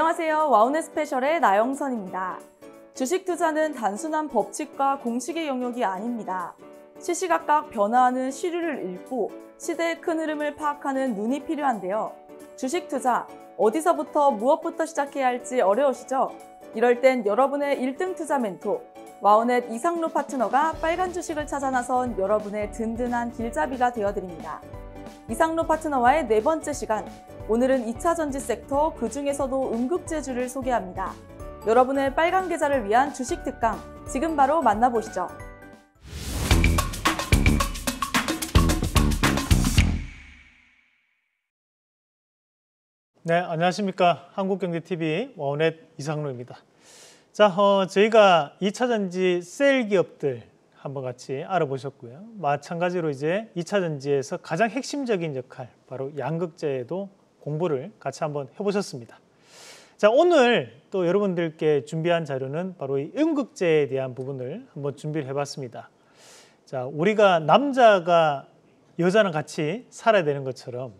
안녕하세요. 와우넷 스페셜의 나영선입니다. 주식 투자는 단순한 법칙과 공식의 영역이 아닙니다. 시시각각 변화하는 시류를 읽고 시대의 큰 흐름을 파악하는 눈이 필요한데요. 주식 투자, 어디서부터 무엇부터 시작해야 할지 어려우시죠? 이럴 땐 여러분의 1등 투자 멘토, 와우넷 이상로 파트너가 빨간 주식을 찾아 나선 여러분의 든든한 길잡이가 되어드립니다. 이상로 파트너와의 네 번째 시간, 오늘은 2차 전지 섹터 그 중에서도 응급제주를 소개합니다. 여러분의 빨간 계좌를 위한 주식 특강 지금 바로 만나보시죠. 네, 안녕하십니까. 한국경제TV 원넷 이상로입니다. 자, 어, 저희가 2차 전지 셀 기업들 한번 같이 알아보셨고요. 마찬가지로 이제 2차 전지에서 가장 핵심적인 역할, 바로 양극재에도 공부를 같이 한번 해보셨습니다. 자, 오늘 또 여러분들께 준비한 자료는 바로 이응극제에 대한 부분을 한번 준비를 해봤습니다. 자, 우리가 남자가 여자랑 같이 살아야 되는 것처럼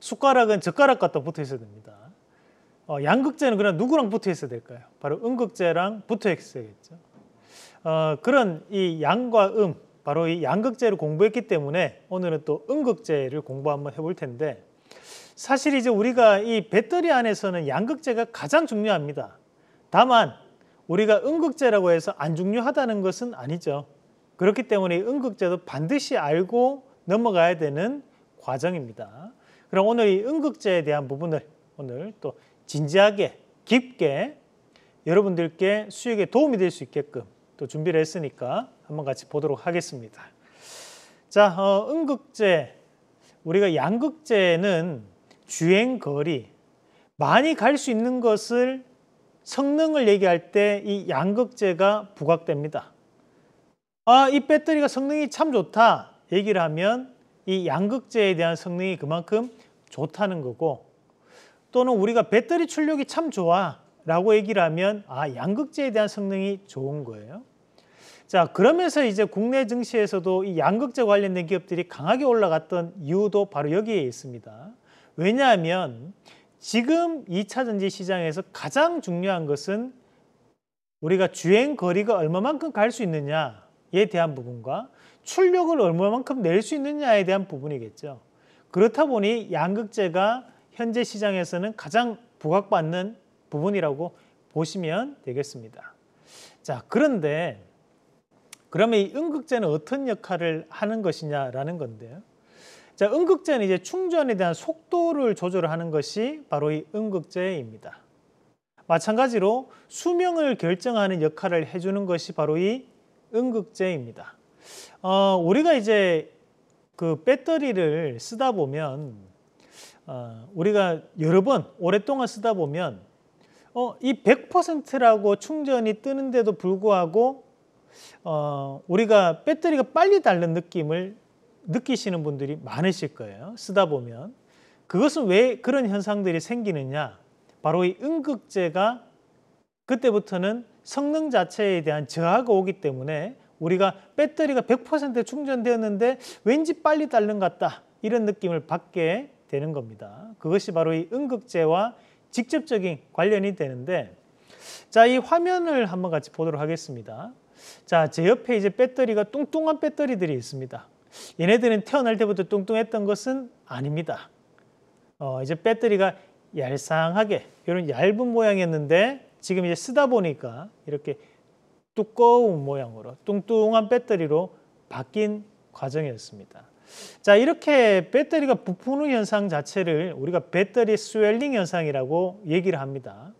숟가락은 젓가락과 또 붙어 있어야 됩니다. 어, 양극제는 그냥 누구랑 붙어 있어야 될까요? 바로 응극제랑 붙어 있어야겠죠. 어, 그런 이 양과 음, 바로 이 양극제를 공부했기 때문에 오늘은 또응극제를 공부 한번 해볼 텐데 사실 이제 우리가 이 배터리 안에서는 양극재가 가장 중요합니다. 다만 우리가 음극재라고 해서 안 중요하다는 것은 아니죠. 그렇기 때문에 음극재도 반드시 알고 넘어가야 되는 과정입니다. 그럼 오늘 이 음극재에 대한 부분을 오늘 또 진지하게 깊게 여러분들께 수익에 도움이 될 수 있게끔 또 준비를 했으니까 한번 같이 보도록 하겠습니다. 자, 어, 음극재 우리가 양극재는 주행 거리, 많이 갈 수 있는 것을 성능을 얘기할 때 이 양극재가 부각됩니다. 아, 이 배터리가 성능이 참 좋다 얘기를 하면 이 양극재에 대한 성능이 그만큼 좋다는 거고 또는 우리가 배터리 출력이 참 좋아 라고 얘기를 하면 아, 양극재에 대한 성능이 좋은 거예요. 자, 그러면서 이제 국내 증시에서도 이 양극재 관련된 기업들이 강하게 올라갔던 이유도 바로 여기에 있습니다. 왜냐하면 지금 2차 전지 시장에서 가장 중요한 것은 우리가 주행 거리가 얼마만큼 갈 수 있느냐에 대한 부분과 출력을 얼마만큼 낼 수 있느냐에 대한 부분이겠죠. 그렇다 보니 양극재가 현재 시장에서는 가장 부각받는 부분이라고 보시면 되겠습니다. 자, 그런데 그러면 이 음극재는 어떤 역할을 하는 것이냐라는 건데요. 자, 음극재는 이제 충전에 대한 속도를 조절하는 것이 바로 이응급제입니다 마찬가지로 수명을 결정하는 역할을 해주는 것이 바로 이응급제입니다 어, 우리가 이제 그 배터리를 쓰다 보면 어, 우리가 여러 번 오랫동안 쓰다 보면 어, 이 100%라고 충전이 뜨는데도 불구하고 어, 우리가 배터리가 빨리 닳는 느낌을 느끼시는 분들이 많으실 거예요. 쓰다 보면. 그것은 왜 그런 현상들이 생기느냐? 바로 이 응극제가 그때부터는 성능 자체에 대한 저하가 오기 때문에 우리가 배터리가 100% 충전되었는데 왠지 빨리 닳는 것 같다. 이런 느낌을 받게 되는 겁니다. 그것이 바로 이 응극제와 직접적인 관련이 되는데 자, 이 화면을 한번 같이 보도록 하겠습니다. 자, 제 옆에 이제 배터리가 뚱뚱한 배터리들이 있습니다. 얘네들은 태어날 때부터 뚱뚱했던 것은 아닙니다. 어, 이제 배터리가 얄쌍하게 이런 얇은 모양이었는데 지금 이제 쓰다 보니까 이렇게 두꺼운 모양으로 뚱뚱한 배터리로 바뀐 과정이었습니다. 자 이렇게 배터리가 부푸는 현상 자체를 우리가 배터리 스웰링 현상이라고 얘기를 합니다.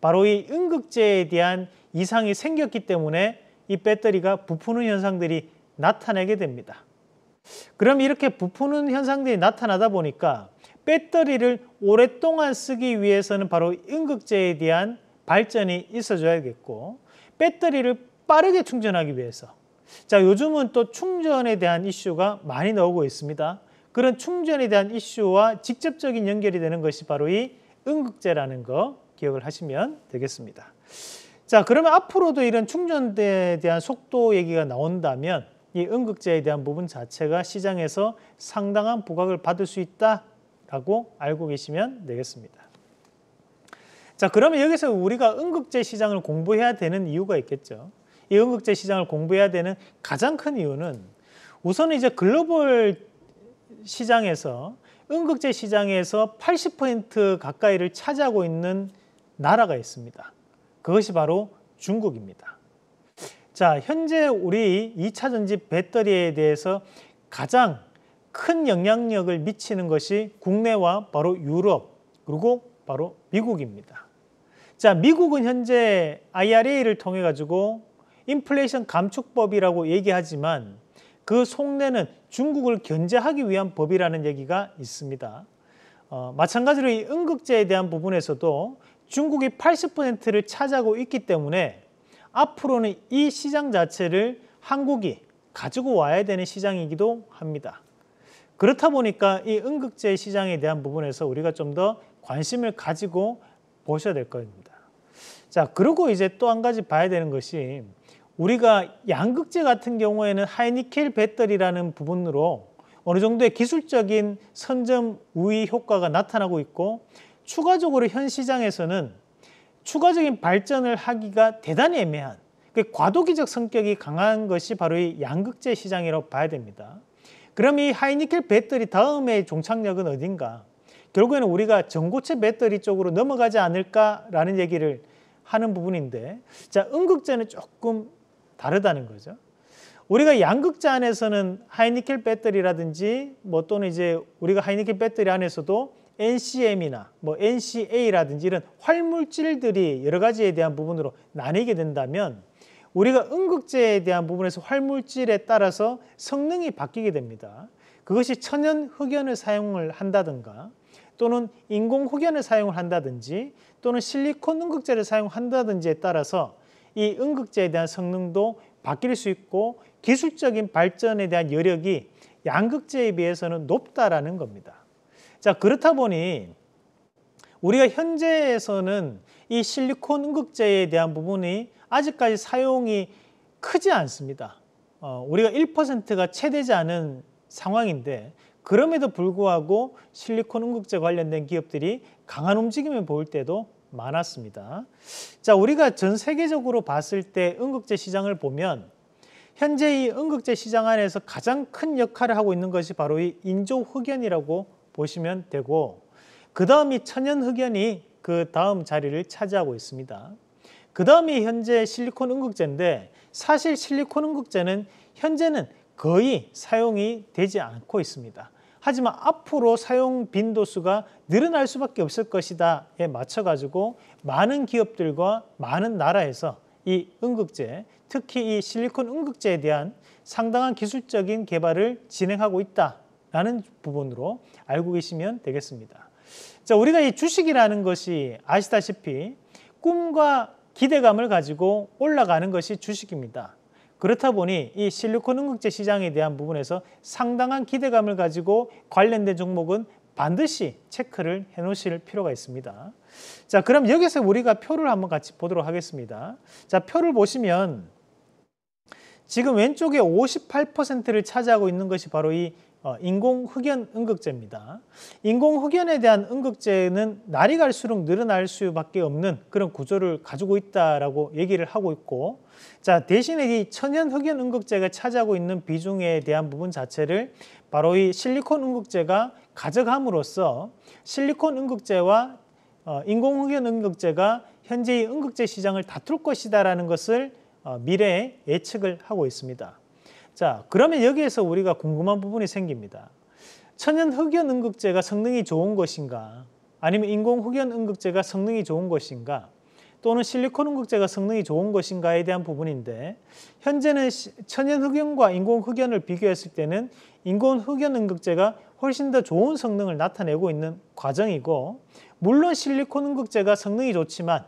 바로 이 응극제에 대한 이상이 생겼기 때문에 이 배터리가 부푸는 현상들이 나타나게 됩니다. 그럼 이렇게 부푸는 현상들이 나타나다 보니까 배터리를 오랫동안 쓰기 위해서는 바로 응급제에 대한 발전이 있어줘야겠고 배터리를 빠르게 충전하기 위해서 자 요즘은 또 충전에 대한 이슈가 많이 나오고 있습니다. 그런 충전에 대한 이슈와 직접적인 연결이 되는 것이 바로 이응급제라는거 기억을 하시면 되겠습니다. 자 그러면 앞으로도 이런 충전에 대한 속도 얘기가 나온다면 이 응급제에 대한 부분 자체가 시장에서 상당한 부각을 받을 수 있다라고 알고 계시면 되겠습니다. 자, 그러면 여기서 우리가 응급제 시장을 공부해야 되는 이유가 있겠죠. 이 응급제 시장을 공부해야 되는 가장 큰 이유는 우선 이제 글로벌 시장에서 응급제 시장에서 80% 가까이를 차지하고 있는 나라가 있습니다. 그것이 바로 중국입니다. 자, 현재 우리 2차 전지 배터리에 대해서 가장 큰 영향력을 미치는 것이 국내와 바로 유럽 그리고 바로 미국입니다. 자, 미국은 현재 IRA를 통해 가지고 인플레이션 감축법이라고 얘기하지만 그 속내는 중국을 견제하기 위한 법이라는 얘기가 있습니다. 어, 마찬가지로 이 응급제에 대한 부분에서도 중국이 80%를 차지하고 있기 때문에 앞으로는 이 시장 자체를 한국이 가지고 와야 되는 시장이기도 합니다. 그렇다 보니까 이 응급제 시장에 대한 부분에서 우리가 좀 더 관심을 가지고 보셔야 될 겁니다. 자, 그리고 이제 또 한 가지 봐야 되는 것이 우리가 양극재 같은 경우에는 하이니켈 배터리라는 부분으로 어느 정도의 기술적인 선점 우위 효과가 나타나고 있고 추가적으로 현 시장에서는 추가적인 발전을 하기가 대단히 애매한 그 과도기적 성격이 강한 것이 바로 이 양극재 시장이라고 봐야 됩니다. 그럼 이 하이니켈 배터리 다음의 종착역은 어딘가? 결국에는 우리가 전고체 배터리 쪽으로 넘어가지 않을까라는 얘기를 하는 부분인데 자 음극재는 조금 다르다는 거죠. 우리가 양극재 안에서는 하이니켈 배터리라든지 뭐 또는 이제 우리가 하이니켈 배터리 안에서도 NCM이나 뭐 NCA라든지 이런 활물질들이 여러 가지에 대한 부분으로 나뉘게 된다면 우리가 응극제에 대한 부분에서 활물질에 따라서 성능이 바뀌게 됩니다. 그것이 천연 흑연을 사용을 한다든가 또는 인공 흑연을 사용을 한다든지 또는 실리콘 응극제를 사용한다든지에 따라서 이 응극제에 대한 성능도 바뀔 수 있고 기술적인 발전에 대한 여력이 양극재에 비해서는 높다라는 겁니다. 자 그렇다 보니 우리가 현재에서는 이 실리콘 응극제에 대한 부분이 아직까지 사용이 크지 않습니다. 어, 우리가 1%가 채 되지 않은 상황인데 그럼에도 불구하고 실리콘 응극제 관련된 기업들이 강한 움직임을 보일 때도 많았습니다. 자, 우리가 전 세계적으로 봤을 때 응극제 시장을 보면 현재 이 응극제 시장 안에서 가장 큰 역할을 하고 있는 것이 바로 이 인조 흑연이라고 보시면 되고 그 다음 이 천연흑연이 그 다음 자리를 차지하고 있습니다. 그 다음이 현재 실리콘 응극제인데 사실 실리콘 응극제는 현재는 거의 사용이 되지 않고 있습니다. 하지만 앞으로 사용 빈도수가 늘어날 수밖에 없을 것이다에 맞춰가지고 많은 기업들과 많은 나라에서 이 응극제, 특히 이 실리콘 응극제에 대한 상당한 기술적인 개발을 진행하고 있다 라는 부분으로 알고 계시면 되겠습니다. 자, 우리가 이 주식이라는 것이 아시다시피 꿈과 기대감을 가지고 올라가는 것이 주식입니다. 그렇다 보니 이 실리콘 응급제 시장에 대한 부분에서 상당한 기대감을 가지고 관련된 종목은 반드시 체크를 해 놓으실 필요가 있습니다. 자, 그럼 여기서 우리가 표를 한번 같이 보도록 하겠습니다. 자, 표를 보시면 지금 왼쪽에 58%를 차지하고 있는 것이 바로 이 어, 인공 흑연 응급제입니다. 인공 흑연에 대한 응급제는 날이 갈수록 늘어날 수밖에 없는 그런 구조를 가지고 있다라고 얘기를 하고 있고 자 대신에 이 천연 흑연 응급제가 차지하고 있는 비중에 대한 부분 자체를 바로 이 실리콘 응급제가 가져감으로써 실리콘 응급제와 어, 인공 흑연 응급제가 현재의 응급제 시장을 다툴 것이다라는 것을 어, 미래에 예측을 하고 있습니다. 자, 그러면 여기에서 우리가 궁금한 부분이 생깁니다. 천연 흑연 응급제가 성능이 좋은 것인가? 아니면 인공 흑연 응급제가 성능이 좋은 것인가? 또는 실리콘 응급제가 성능이 좋은 것인가에 대한 부분인데 현재는 천연 흑연과 인공 흑연을 비교했을 때는 인공 흑연 응급제가 훨씬 더 좋은 성능을 나타내고 있는 과정이고 물론 실리콘 응급제가 성능이 좋지만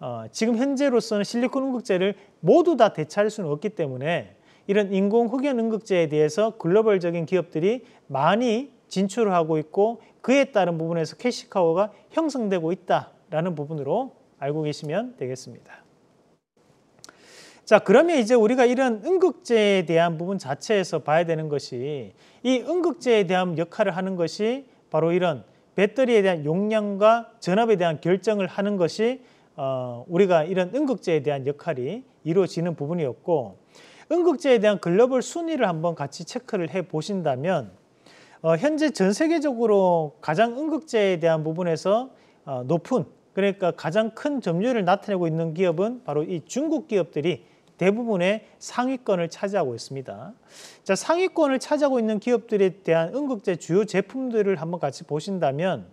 어, 지금 현재로서는 실리콘 응급제를 모두 다 대체할 수는 없기 때문에 이런 인공 흑연 응급제에 대해서 글로벌적인 기업들이 많이 진출을 하고 있고 그에 따른 부분에서 캐시카우가 형성되고 있다라는 부분으로 알고 계시면 되겠습니다. 자, 그러면 이제 우리가 이런 응급제에 대한 부분 자체에서 봐야 되는 것이 이 응급제에 대한 역할을 하는 것이 바로 이런 배터리에 대한 용량과 전압에 대한 결정을 하는 것이 어, 우리가 이런 응급제에 대한 역할이 이루어지는 부분이었고 응급제에 대한 글로벌 순위를 한번 같이 체크를 해 보신다면 어, 현재 전 세계적으로 가장 응급제에 대한 부분에서 어, 높은 그러니까 가장 큰 점유율을 나타내고 있는 기업은 바로 이 중국 기업들이 대부분의 상위권을 차지하고 있습니다. 자, 상위권을 차지하고 있는 기업들에 대한 응급제 주요 제품들을 한번 같이 보신다면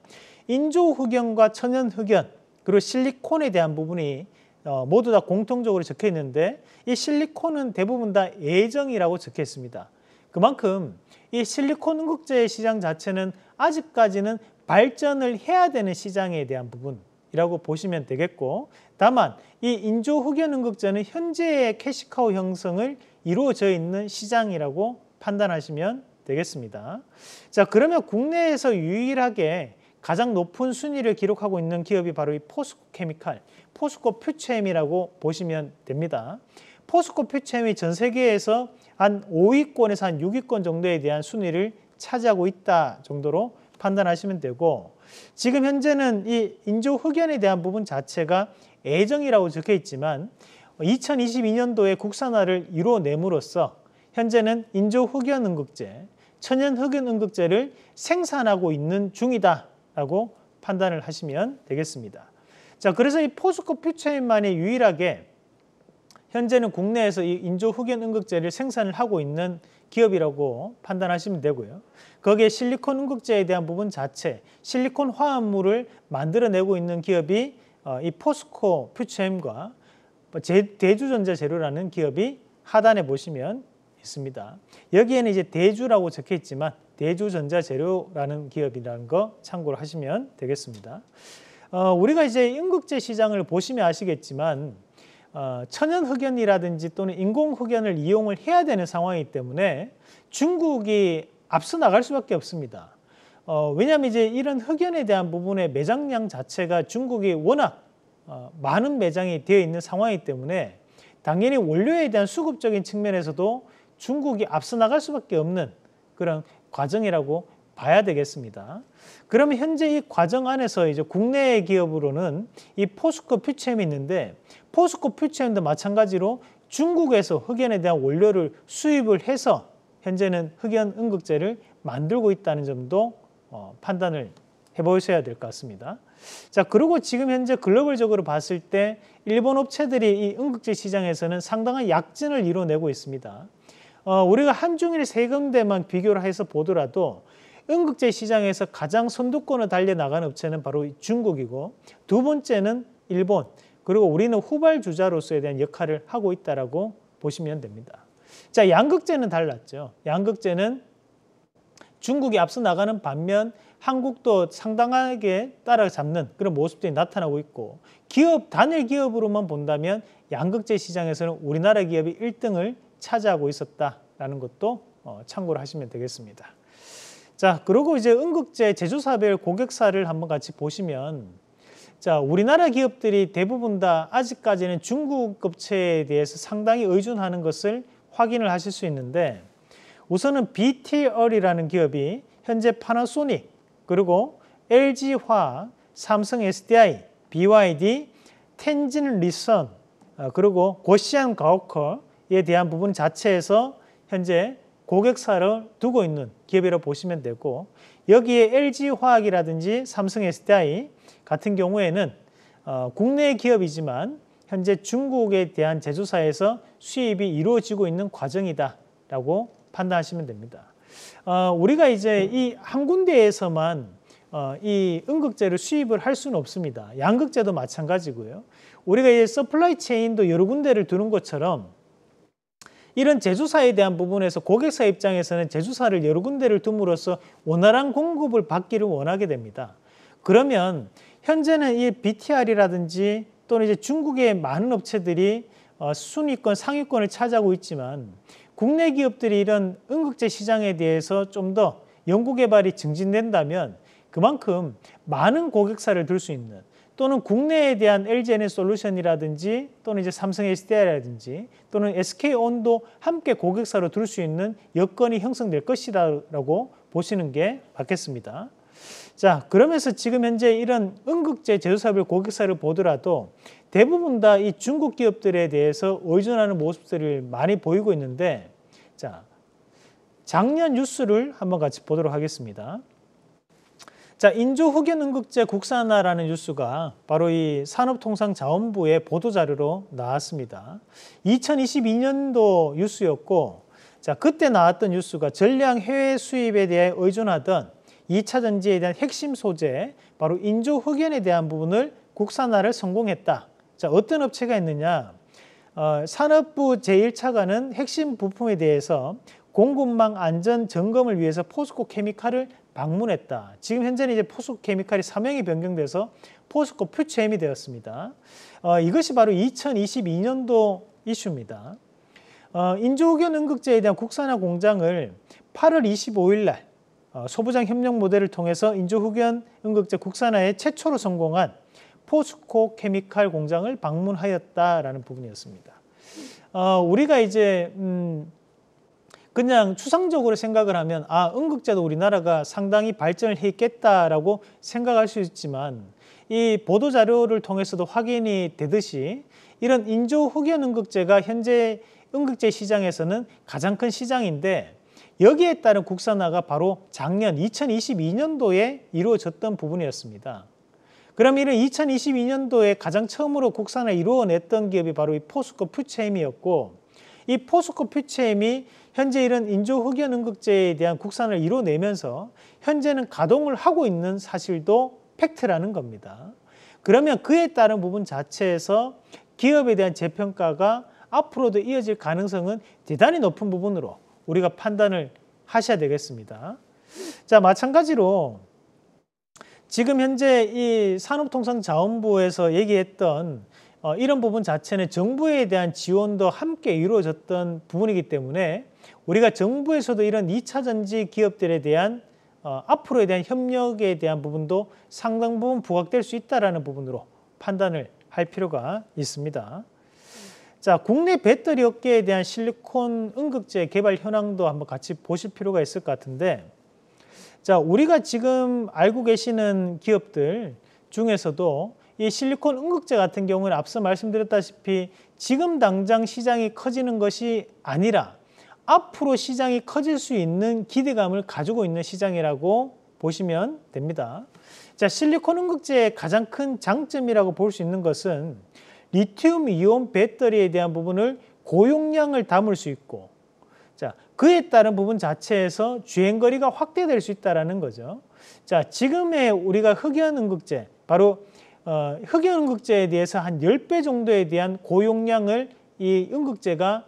인조 흑연과 천연 흑연 그리고 실리콘에 대한 부분이 어, 모두 다 공통적으로 적혀 있는데 이 실리콘은 대부분 다 예정이라고 적혀 있습니다. 그만큼 이 실리콘 응극제의 시장 자체는 아직까지는 발전을 해야 되는 시장에 대한 부분이라고 보시면 되겠고 다만 이 인조 흑연 응극제는 현재의 캐시카우 형성을 이루어져 있는 시장이라고 판단하시면 되겠습니다. 자 그러면 국내에서 유일하게 가장 높은 순위를 기록하고 있는 기업이 바로 이 포스코케미칼 포스코 퓨체엠이라고 보시면 됩니다. 포스코 퓨체엠이 전 세계에서 한 5위권에서 한 6위권 정도에 대한 순위를 차지하고 있다 정도로 판단하시면 되고 지금 현재는 이 인조 흑연에 대한 부분 자체가 애정이라고 적혀 있지만 2022년도에 국산화를 이뤄냄으로써 현재는 인조 흑연 응급제, 천연 흑연 응급제를 생산하고 있는 중이다라고 판단을 하시면 되겠습니다. 자, 그래서 이 포스코 퓨처인만이 유일하게 현재는 국내에서 이 인조 흑연 응급제를 생산을 하고 있는 기업이라고 판단하시면 되고요. 거기에 실리콘 응급제에 대한 부분 자체, 실리콘 화합물을 만들어내고 있는 기업이 어, 이 포스코 퓨처엠과 뭐 대주전자 재료라는 기업이 하단에 보시면 있습니다. 여기에는 이제 대주라고 적혀 있지만 대주전자 재료라는 기업이라는 거 참고를 하시면 되겠습니다. 어, 우리가 이제 인국제 시장을 보시면 아시겠지만 어, 천연 흑연이라든지 또는 인공 흑연을 이용을 해야 되는 상황이기 때문에 중국이 앞서 나갈 수밖에 없습니다. 어, 왜냐하면 이제 이런 흑연에 대한 부분의 매장량 자체가 중국이 워낙 많은 매장이 되어 있는 상황이기 때문에 당연히 원료에 대한 수급적인 측면에서도 중국이 앞서 나갈 수밖에 없는 그런 과정이라고 봐야 되겠습니다. 그러면 현재 이 과정 안에서 이제 국내 기업으로는 이 포스코 퓨처엠이 있는데 포스코 퓨처엠도 마찬가지로 중국에서 흑연에 대한 원료를 수입을 해서 현재는 흑연 응극제를 만들고 있다는 점도 어, 판단을 해보셔야 될 것 같습니다. 자, 그리고 지금 현재 글로벌적으로 봤을 때 일본 업체들이 이 응극제 시장에서는 상당한 약진을 이뤄내고 있습니다. 어, 우리가 한중일 세금대만 비교를 해서 보더라도 응급제 시장에서 가장 선두권을 달려나간 업체는 바로 중국이고 두 번째는 일본 그리고 우리는 후발주자로서에 대한 역할을 하고 있다고 보시면 됩니다. 자양극제는 달랐죠. 양극제는 중국이 앞서 나가는 반면 한국도 상당하게 따라잡는 그런 모습들이 나타나고 있고 기업 단일 기업으로만 본다면 양극재 시장에서는 우리나라 기업이 1등을 차지하고 있었다라는 것도 어, 참고를 하시면 되겠습니다. 자, 그리고 이제 응급제 제조사별 고객사를 한번 같이 보시면 자, 우리나라 기업들이 대부분 다 아직까지는 중국 업체에 대해서 상당히 의존하는 것을 확인을 하실 수 있는데 우선은 BTL이라는 기업이 현재 파나소닉 그리고 LG화, 삼성 SDI, BYD, 텐진 리선 아, 그리고 고시안 가오커에 대한 부분 자체에서 현재 고객사를 두고 있는 기업이라고 보시면 되고 여기에 LG화학이라든지 삼성 SDI 같은 경우에는 어, 국내 기업이지만 현재 중국에 대한 제조사에서 수입이 이루어지고 있는 과정이다라고 판단하시면 됩니다. 어, 우리가 이제 이 한 군데에서만 어, 이응극제를 수입을 할 수는 없습니다. 양극제도 마찬가지고요. 우리가 이제 서플라이 체인도 여러 군데를 두는 것처럼 이런 제조사에 대한 부분에서 고객사 입장에서는 제조사를 여러 군데를 둠으로써 원활한 공급을 받기를 원하게 됩니다. 그러면 현재는 이 BTR이라든지 또는 이제 중국의 많은 업체들이 어, 순위권, 상위권을 차지하고 있지만 국내 기업들이 이런 응급제 시장에 대해서 좀 더 연구개발이 증진된다면 그만큼 많은 고객사를 들 수 있는 또는 국내에 대한 LGNS 솔루션이라든지 또는 이제 삼성 SDI라든지 또는 SK온도 함께 고객사로 둘수 있는 여건이 형성될 것이다라고 보시는 게 맞겠습니다. 자, 그러면서 지금 현재 이런 응급제 제조사업 고객사를 보더라도 대부분 다 이 중국 기업들에 대해서 의존하는 모습들을 많이 보이고 있는데 자, 작년 뉴스를 한번 같이 보도록 하겠습니다. 자, 인조 흑연응극제 국산화라는 뉴스가 바로 이 산업통상자원부의 보도자료로 나왔습니다. 2022년도 뉴스였고, 자, 그때 나왔던 뉴스가 전량 해외 수입에 대해 의존하던 2차 전지에 대한 핵심 소재, 바로 인조 흑연에 대한 부분을 국산화를 성공했다. 자, 어떤 업체가 있느냐? 어, 산업부 제1차관은 핵심 부품에 대해서 공급망 안전 점검을 위해서 포스코 케미칼을 방문했다. 지금 현재는 이제 포스코 케미칼이 사명이 변경돼서 포스코 퓨체임이 되었습니다. 어, 이것이 바로 2022년도 이슈입니다. 어, 인조우견 응급제에 대한 국산화 공장을 8월 25일 날 어, 소부장 협력 모델을 통해서 인조후견 응급제 국산화에 최초로 성공한 포스코 케미칼 공장을 방문하였다라는 부분이었습니다. 어, 우리가 이제 음, 그냥 추상적으로 생각을 하면 아 응급제도 우리나라가 상당히 발전을 했겠다라고 생각할 수 있지만 이 보도 자료를 통해서도 확인이 되듯이 이런 인조 흑연 응급제가 현재 응급제 시장에서는 가장 큰 시장인데 여기에 따른 국산화가 바로 작년 2022년도에 이루어졌던 부분이었습니다. 그럼 이런 2022년도에 가장 처음으로 국산화 이루어냈던 기업이 바로 이 포스코 퓨체임이었고 이 포스코 퓨체임이 현재 이런 인조흑연응극제에 대한 국산을 이뤄내면서 현재는 가동을 하고 있는 사실도 팩트라는 겁니다. 그러면 그에 따른 부분 자체에서 기업에 대한 재평가가 앞으로도 이어질 가능성은 대단히 높은 부분으로 우리가 판단을 하셔야 되겠습니다. 자, 마찬가지로 지금 현재 이 산업통상자원부에서 얘기했던 어, 이런 부분 자체는 정부에 대한 지원도 함께 이루어졌던 부분이기 때문에 우리가 정부에서도 이런 2차 전지 기업들에 대한 어, 앞으로에 대한 협력에 대한 부분도 상당 부분 부각될 수있다는 부분으로 판단을 할 필요가 있습니다. 자, 국내 배터리 업계에 대한 실리콘 응급제 개발 현황도 한번 같이 보실 필요가 있을 것 같은데 자, 우리가 지금 알고 계시는 기업들 중에서도 이 실리콘 응급제 같은 경우는 앞서 말씀드렸다시피 지금 당장 시장이 커지는 것이 아니라 앞으로 시장이 커질 수 있는 기대감을 가지고 있는 시장이라고 보시면 됩니다. 자, 실리콘 응극제의 가장 큰 장점이라고 볼 수 있는 것은 리튬 이온 배터리에 대한 부분을 고용량을 담을 수 있고 자, 그에 따른 부분 자체에서 주행거리가 확대될 수 있다는 거죠. 자, 지금의 우리가 흑연 응극제 바로 어, 흑연 응극제에 대해서 한 10배 정도에 대한 고용량을 이응극제가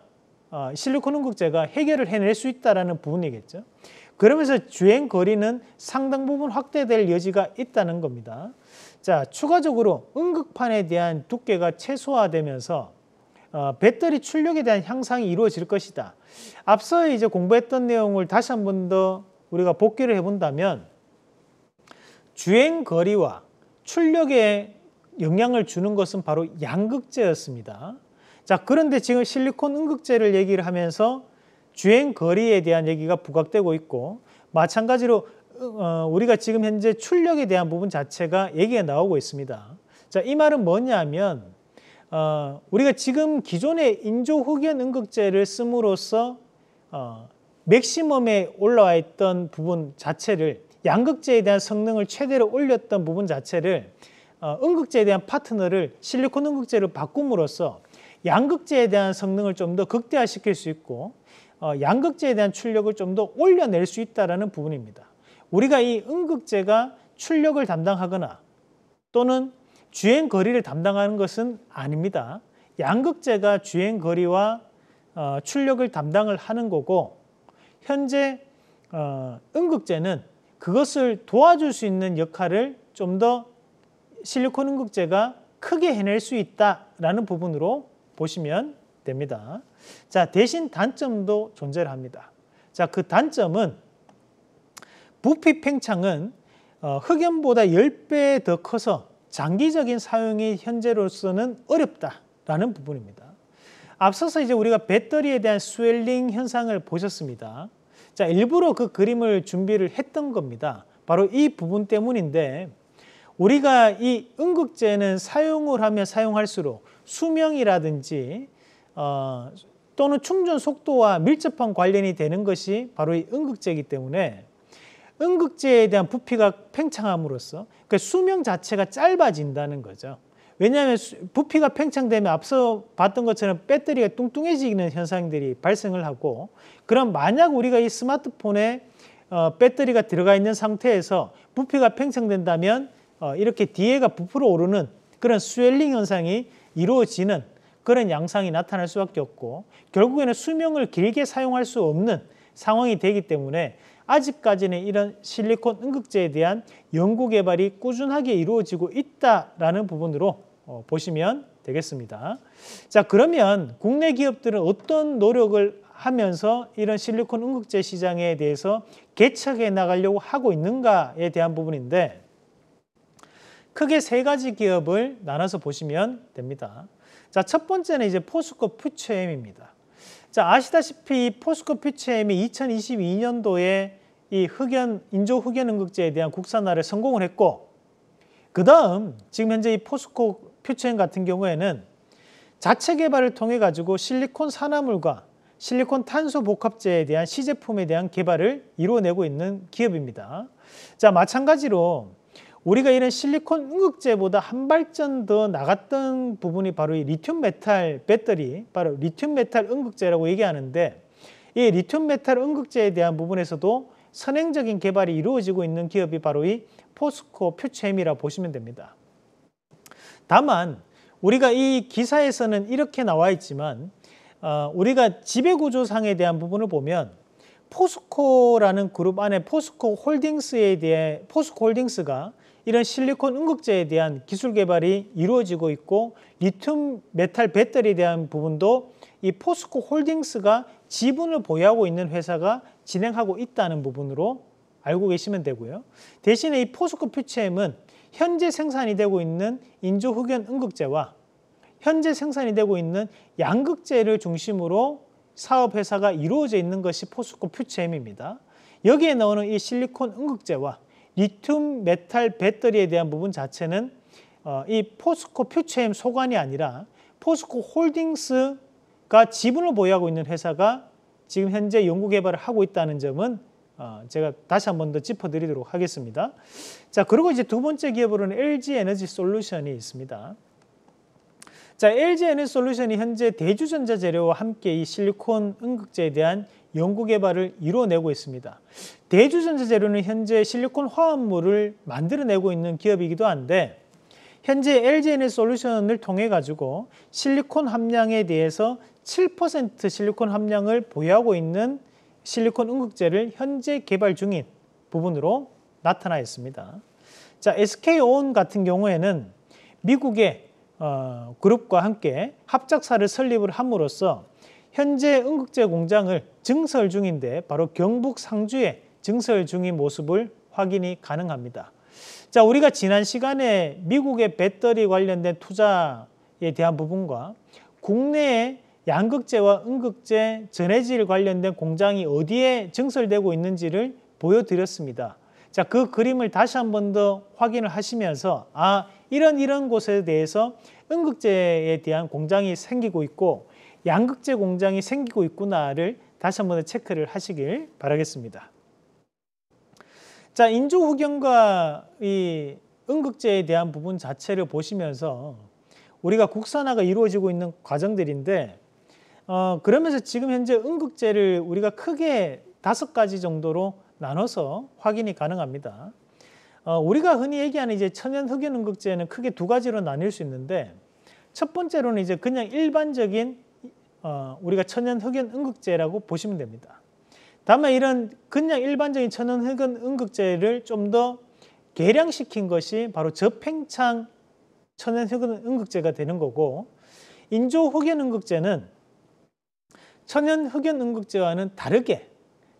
어, 실리콘 국제가 해결을 해낼 수 있다는 부분이겠죠. 그러면서 주행 거리는 상당 부분 확대될 여지가 있다는 겁니다. 자, 추가적으로 응급판에 대한 두께가 최소화되면서 어, 배터리 출력에 대한 향상이 이루어질 것이다. 앞서 이제 공부했던 내용을 다시 한 번 더 우리가 복귀를 해본다면 주행 거리와 출력에 영향을 주는 것은 바로 양극재였습니다. 자, 그런데 지금 실리콘 응극제를 얘기를 하면서 주행 거리에 대한 얘기가 부각되고 있고 마찬가지로 어, 우리가 지금 현재 출력에 대한 부분 자체가 얘기가 나오고 있습니다. 자, 이 말은 뭐냐면 어, 우리가 지금 기존의 인조 흑연 응극제를 씀으로써 어, 맥시멈에 올라와 있던 부분 자체를 양극제에 대한 성능을 최대로 올렸던 부분 자체를 어, 응극제에 대한 파트너를 실리콘 응극제로 바꿈으로써 양극재에 대한 성능을 좀 더 극대화시킬 수 있고 어, 양극재에 대한 출력을 좀 더 올려낼 수 있다는 부분입니다. 우리가 이 음극재가 출력을 담당하거나 또는 주행 거리를 담당하는 것은 아닙니다. 양극재가 주행 거리와 어, 출력을 담당을 하는 거고 현재 어, 음극재는 그것을 도와줄 수 있는 역할을 좀 더 실리콘 음극재가 크게 해낼 수 있다라는 부분으로 보시면 됩니다. 자, 대신 단점도 존재를 합니다. 자, 그 단점은 부피 팽창은 어, 흑염보다 10배 더 커서 장기적인 사용이 현재로서는 어렵다라는 부분입니다. 앞서서 이제 우리가 배터리에 대한 스웰링 현상을 보셨습니다. 자, 일부러 그 그림을 준비를 했던 겁니다. 바로 이 부분 때문인데 우리가 이 응극제는 사용을 하며 사용할수록 수명이라든지 어, 또는 충전 속도와 밀접한 관련이 되는 것이 바로 이 응극제이기 때문에 응극제에 대한 부피가 팽창함으로써 그 수명 자체가 짧아진다는 거죠. 왜냐하면 부피가 팽창되면 앞서 봤던 것처럼 배터리가 뚱뚱해지는 현상들이 발생을 하고 그럼 만약 우리가 이 스마트폰에 어, 배터리가 들어가 있는 상태에서 부피가 팽창된다면 어, 이렇게 뒤에가 부풀어 오르는 그런 스웰링 현상이 이루어지는 그런 양상이 나타날 수밖에 없고 결국에는 수명을 길게 사용할 수 없는 상황이 되기 때문에 아직까지는 이런 실리콘 응극제에 대한 연구 개발이 꾸준하게 이루어지고 있다라는 부분으로 어, 보시면 되겠습니다. 자 그러면 국내 기업들은 어떤 노력을 하면서 이런 실리콘 응극제 시장에 대해서 개척해 나가려고 하고 있는가에 대한 부분인데 크게 세 가지 기업을 나눠서 보시면 됩니다. 자, 첫 번째는 이제 포스코 퓨처엠입니다. 자, 아시다시피 포스코 퓨처엠이 2022년도에 이 흑연 인조 흑연 응급제에 대한 국산화를 성공을 했고 그다음 지금 현재 이 포스코 퓨처엠 같은 경우에는 자체 개발을 통해 가지고 실리콘 산화물과 실리콘 탄소 복합제에 대한 시제품에 대한 개발을 이루어내고 있는 기업입니다. 자, 마찬가지로 우리가 이런 실리콘 응극제보다 한 발전 더 나갔던 부분이 바로 이 리튬 메탈 배터리, 바로 리튬 메탈 응극제라고 얘기하는데 이 리튬 메탈 응극제에 대한 부분에서도 선행적인 개발이 이루어지고 있는 기업이 바로 이 포스코 퓨체미라 보시면 됩니다. 다만 우리가 이 기사에서는 이렇게 나와 있지만 어, 우리가 지배구조상에 대한 부분을 보면 포스코라는 그룹 안에 포스코 홀딩스에 대해 포스코 홀딩스가 이런 실리콘 응극제에 대한 기술 개발이 이루어지고 있고 리튬 메탈 배터리에 대한 부분도 이 포스코 홀딩스가 지분을 보유하고 있는 회사가 진행하고 있다는 부분으로 알고 계시면 되고요. 대신에 이 포스코 퓨처엠은 현재 생산이 되고 있는 인조 흑연 응극제와 현재 생산이 되고 있는 양극제를 중심으로 사업 회사가 이루어져 있는 것이 포스코 퓨처엠입니다. 여기에 나오는 이 실리콘 응극제와 리튬 메탈 배터리에 대한 부분 자체는 어, 이 포스코 퓨처엠 소관이 아니라 포스코 홀딩스가 지분을 보유하고 있는 회사가 지금 현재 연구 개발을 하고 있다는 점은 어, 제가 다시 한 번 더 짚어드리도록 하겠습니다. 자 그리고 이제 두 번째 기업으로는 LG 에너지 솔루션이 있습니다. 자 LG 에너지 솔루션이 현재 대주전자 재료와 함께 이 실리콘 응극제에 대한 연구 개발을 이뤄내고 있습니다. 대주전자재료는 현재 실리콘 화합물을 만들어내고 있는 기업이기도 한데 현재 LGN의 솔루션을 통해 가지고 실리콘 함량에 대해서 7% 실리콘 함량을 보유하고 있는 실리콘 응극제를 현재 개발 중인 부분으로 나타나 있습니다. 자, SK온 같은 경우에는 미국의 어, 그룹과 함께 합작사를 설립을 함으로써 현재 응급제 공장을 증설 중인데 바로 경북 상주에 증설 중인 모습을 확인이 가능합니다. 자, 우리가 지난 시간에 미국의 배터리 관련된 투자에 대한 부분과 국내의 양극재와 음극재, 전해질 관련된 공장이 어디에 증설되고 있는지를 보여드렸습니다. 자, 그 그림을 다시 한 번 더 확인을 하시면서 아, 이런 이런 곳에 대해서 음극재에 대한 공장이 생기고 있고 양극재 공장이 생기고 있구나를 다시 한 번 체크를 하시길 바라겠습니다. 자, 인조 후견과이응극재에 대한 부분 자체를 보시면서 우리가 국산화가 이루어지고 있는 과정들인데 어, 그러면서 지금 현재 응극재를 우리가 크게 다섯 가지 정도로 나눠서 확인이 가능합니다. 어, 우리가 흔히 얘기하는 이제 천연 흑연 응극재는 크게 두 가지로 나뉠 수 있는데 첫 번째로는 이제 그냥 일반적인 어, 우리가 천연 흑연 응극제라고 보시면 됩니다. 다만 이런 그냥 일반적인 천연 흑연 응극제를 좀더 개량시킨 것이 바로 저팽창 천연 흑연 응극제가 되는 거고 인조 흑연 응극제는 천연 흑연 응극제와는 다르게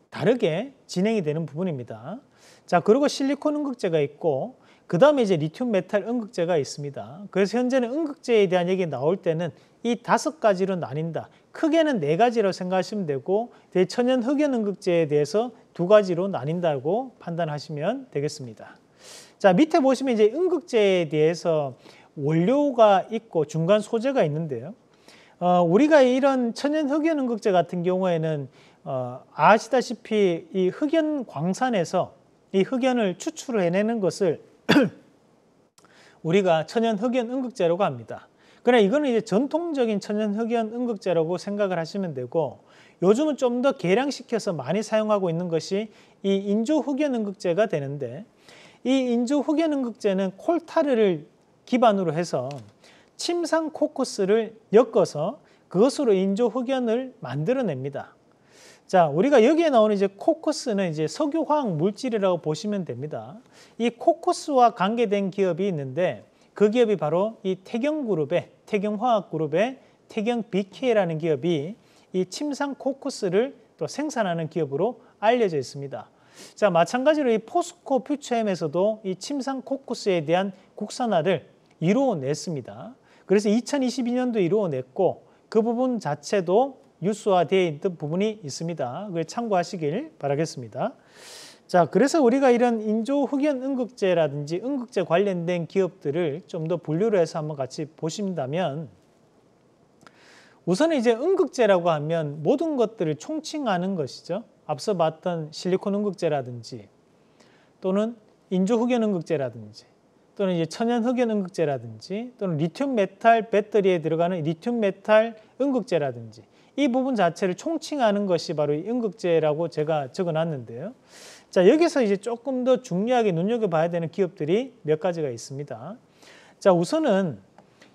다르게 진행이 되는 부분입니다. 자, 그리고 실리콘 응극제가 있고 그 다음에 이제 리튬 메탈 응극제가 있습니다. 그래서 현재는 응극제에 대한 얘기 나올 때는 이 다섯 가지로 나뉜다. 크게는 네 가지로 생각하시면 되고 대천연 흑연 응극제에 대해서 두 가지로 나뉜다고 판단하시면 되겠습니다. 자 밑에 보시면 이제 응극제에 대해서 원료가 있고 중간 소재가 있는데요. 어, 우리가 이런 천연 흑연 응극제 같은 경우에는 어, 아시다시피 이 흑연 광산에서 이 흑연을 추출해내는 것을 우리가 천연 흑연 응극제라고 합니다. 그러나 이거는 이제 전통적인 천연 흑연 응극제라고 생각을 하시면 되고 요즘은 좀 더 개량시켜서 많이 사용하고 있는 것이 이 인조 흑연 응극제가 되는데 이 인조 흑연 응극제는 콜타르를 기반으로 해서 침상 코코스를 엮어서 그것으로 인조 흑연을 만들어냅니다. 자, 우리가 여기에 나오는 이제 코커스는 이제 석유화학 물질이라고 보시면 됩니다. 이 코커스와 관계된 기업이 있는데 그 기업이 바로 이 태경그룹의 태경화학그룹의 태경BK라는 기업이 이 침상 코커스를 또 생산하는 기업으로 알려져 있습니다. 자, 마찬가지로 이 포스코 퓨처엠에서도 이 침상 코커스에 대한 국산화를 이루어냈습니다. 그래서 2022년도 이루어냈고 그 부분 자체도 유수화되어 있는 부분이 있습니다. 그걸 참고하시길 바라겠습니다. 자, 그래서 우리가 이런 인조 흑연 응급제라든지 응급제 관련된 기업들을 좀 더 분류를 해서 한번 같이 보신다면 우선 이제 응급제라고 하면 모든 것들을 총칭하는 것이죠. 앞서 봤던 실리콘 응급제라든지 또는 인조 흑연 응급제라든지 또는 이제 천연 흑연 응급제라든지 또는 리튬 메탈 배터리에 들어가는 리튬 메탈 응급제라든지 이 부분 자체를 총칭하는 것이 바로 이음극제라고 제가 적어놨는데요. 자 여기서 이제 조금 더 중요하게 눈여겨봐야 되는 기업들이 몇 가지가 있습니다. 자 우선은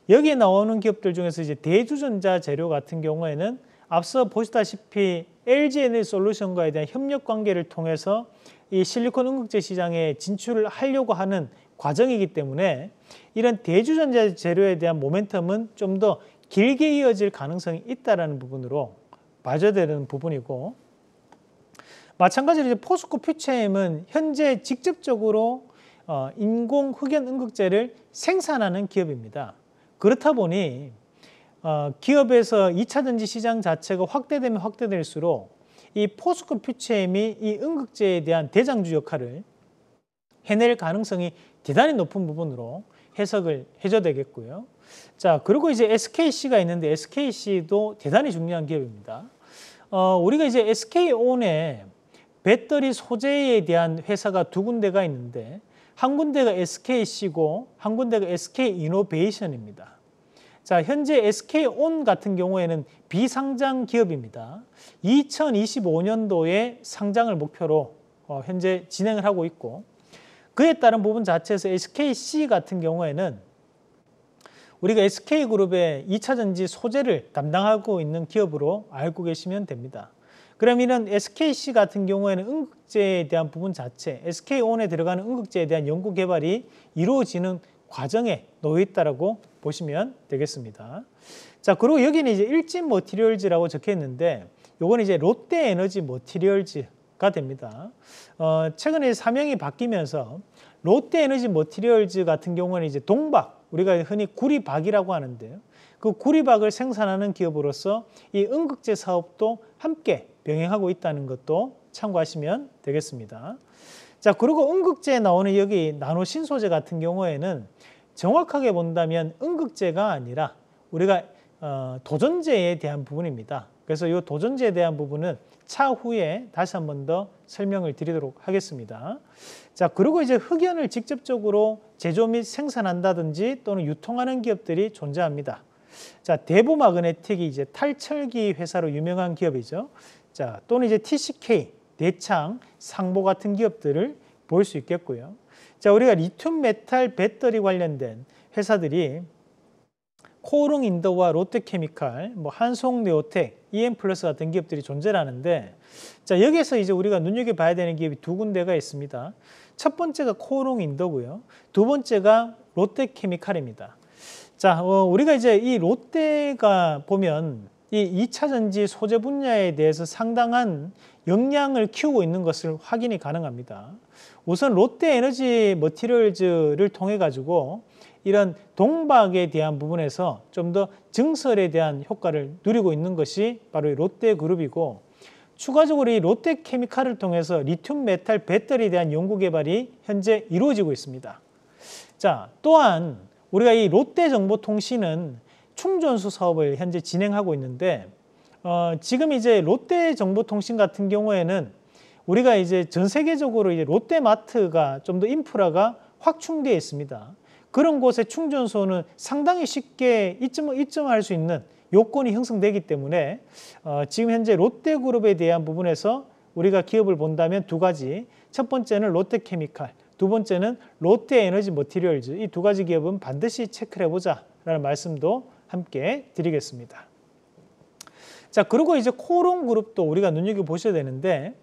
여기에 나오는 기업들 중에서 이제 대주전자 재료 같은 경우에는 앞서 보시다시피 l g n 의 솔루션과에 대한 협력 관계를 통해서 이 실리콘 응극제 시장에 진출을 하려고 하는 과정이기 때문에 이런 대주전자 재료에 대한 모멘텀은 좀더 길게 이어질 가능성이 있다라는 부분으로 봐줘야 되는 부분이고 마찬가지로 이제 포스코 퓨처엠은 현재 직접적으로 어, 인공 흑연 응극제를 생산하는 기업입니다. 그렇다 보니 어, 기업에서 2차 전지 시장 자체가 확대되면 확대될수록 이 포스코 퓨처엠이 이 응극제에 대한 대장주 역할을 해낼 가능성이 대단히 높은 부분으로 해석을 해줘야 되겠고요. 자, 그리고 이제 SKC가 있는데 SKC도 대단히 중요한 기업입니다. 어, 우리가 이제 SK온에 배터리 소재에 대한 회사가 두 군데가 있는데 한 군데가 SKC고 한 군데가 SK이노베이션입니다. 자, 현재 SK온 같은 경우에는 비상장 기업입니다. 2025년도에 상장을 목표로 어, 현재 진행을 하고 있고 그에 따른 부분 자체에서 SKC 같은 경우에는 우리가 SK그룹의 2차전지 소재를 담당하고 있는 기업으로 알고 계시면 됩니다. 그럼 이런 SKC 같은 경우에는 응극제에 대한 부분 자체, SK온에 들어가는 응극제에 대한 연구 개발이 이루어지는 과정에 놓여 있다라 보시면 되겠습니다. 자, 그리고 여기는 이제 일진 머티리얼즈라고 적혀 있는데 요건 이제 롯데 에너지 머티리얼즈가 됩니다. 어, 최근에 사명이 바뀌면서 롯데 에너지 머티리얼즈 같은 경우는 이제 동박 우리가 흔히 구리박이라고 하는데요. 그 구리박을 생산하는 기업으로서 이응급제 사업도 함께 병행하고 있다는 것도 참고하시면 되겠습니다. 자, 그리고 응급제에 나오는 여기 나노신소재 같은 경우에는 정확하게 본다면 응급제가 아니라 우리가 어, 도전제에 대한 부분입니다. 그래서 이 도전제에 대한 부분은 차후에 다시 한 번 더 설명을 드리도록 하겠습니다. 자, 그리고 이제 흑연을 직접적으로 제조 및 생산한다든지 또는 유통하는 기업들이 존재합니다. 자, 대보 마그네틱이 이제 탈철기 회사로 유명한 기업이죠. 자, 또는 이제 TCK, 대창, 상보 같은 기업들을 볼 수 있겠고요. 자, 우리가 리튬 메탈 배터리 관련된 회사들이 코오롱 인더와 롯데케미칼, 뭐 한송 네오텍, EM 플러스 같은 기업들이 존재하는데 자, 여기에서 이제 우리가 눈여겨 봐야 되는 기업이 두 군데가 있습니다. 첫 번째가 코오롱인더고요. 두 번째가 롯데케미칼입니다. 자, 어, 우리가 이제 이 롯데가 보면 이 2차 전지 소재 분야에 대해서 상당한 역량을 키우고 있는 것을 확인이 가능합니다. 우선 롯데 에너지 머티리얼즈를 통해 가지고 이런 동박에 대한 부분에서 좀 더 증설에 대한 효과를 누리고 있는 것이 바로 롯데 그룹이고 추가적으로 이 롯데케미칼을 통해서 리튬 메탈 배터리에 대한 연구 개발이 현재 이루어지고 있습니다. 자, 또한 우리가 이 롯데정보통신은 충전소 사업을 현재 진행하고 있는데 어, 지금 이제 롯데정보통신 같은 경우에는 우리가 이제 전 세계적으로 이제 롯데마트가 좀 더 인프라가 확충되어 있습니다. 그런 곳에 충전소는 상당히 쉽게 입점, 입점할 수 있는 요건이 형성되기 때문에 어, 지금 현재 롯데그룹에 대한 부분에서 우리가 기업을 본다면 두 가지 첫 번째는 롯데케미칼 두 번째는 롯데에너지 머티리얼즈 이 두 가지 기업은 반드시 체크를 해보자 라는 말씀도 함께 드리겠습니다. 자 그리고 이제 코롱그룹도 우리가 눈여겨보셔야 되는데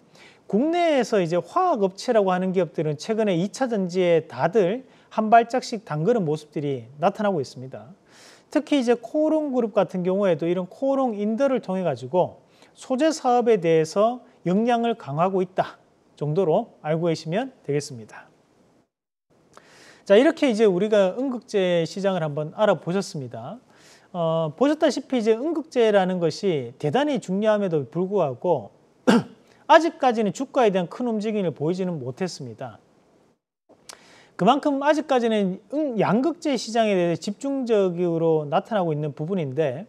국내에서 이제 화학업체라고 하는 기업들은 최근에 2차전지에 다들 한 발짝씩 담그는 모습들이 나타나고 있습니다. 특히 이제 코오롱 그룹 같은 경우에도 이런 코오롱 인더를 통해 가지고 소재 사업에 대해서 역량을 강화하고 있다 정도로 알고 계시면 되겠습니다. 자 이렇게 이제 우리가 응급제 시장을 한번 알아보셨습니다. 어, 보셨다시피 이제 응급제라는 것이 대단히 중요함에도 불구하고 아직까지는 주가에 대한 큰 움직임을 보이지는 못했습니다. 그만큼 아직까지는 양극재 시장에 대해 집중적으로 나타나고 있는 부분인데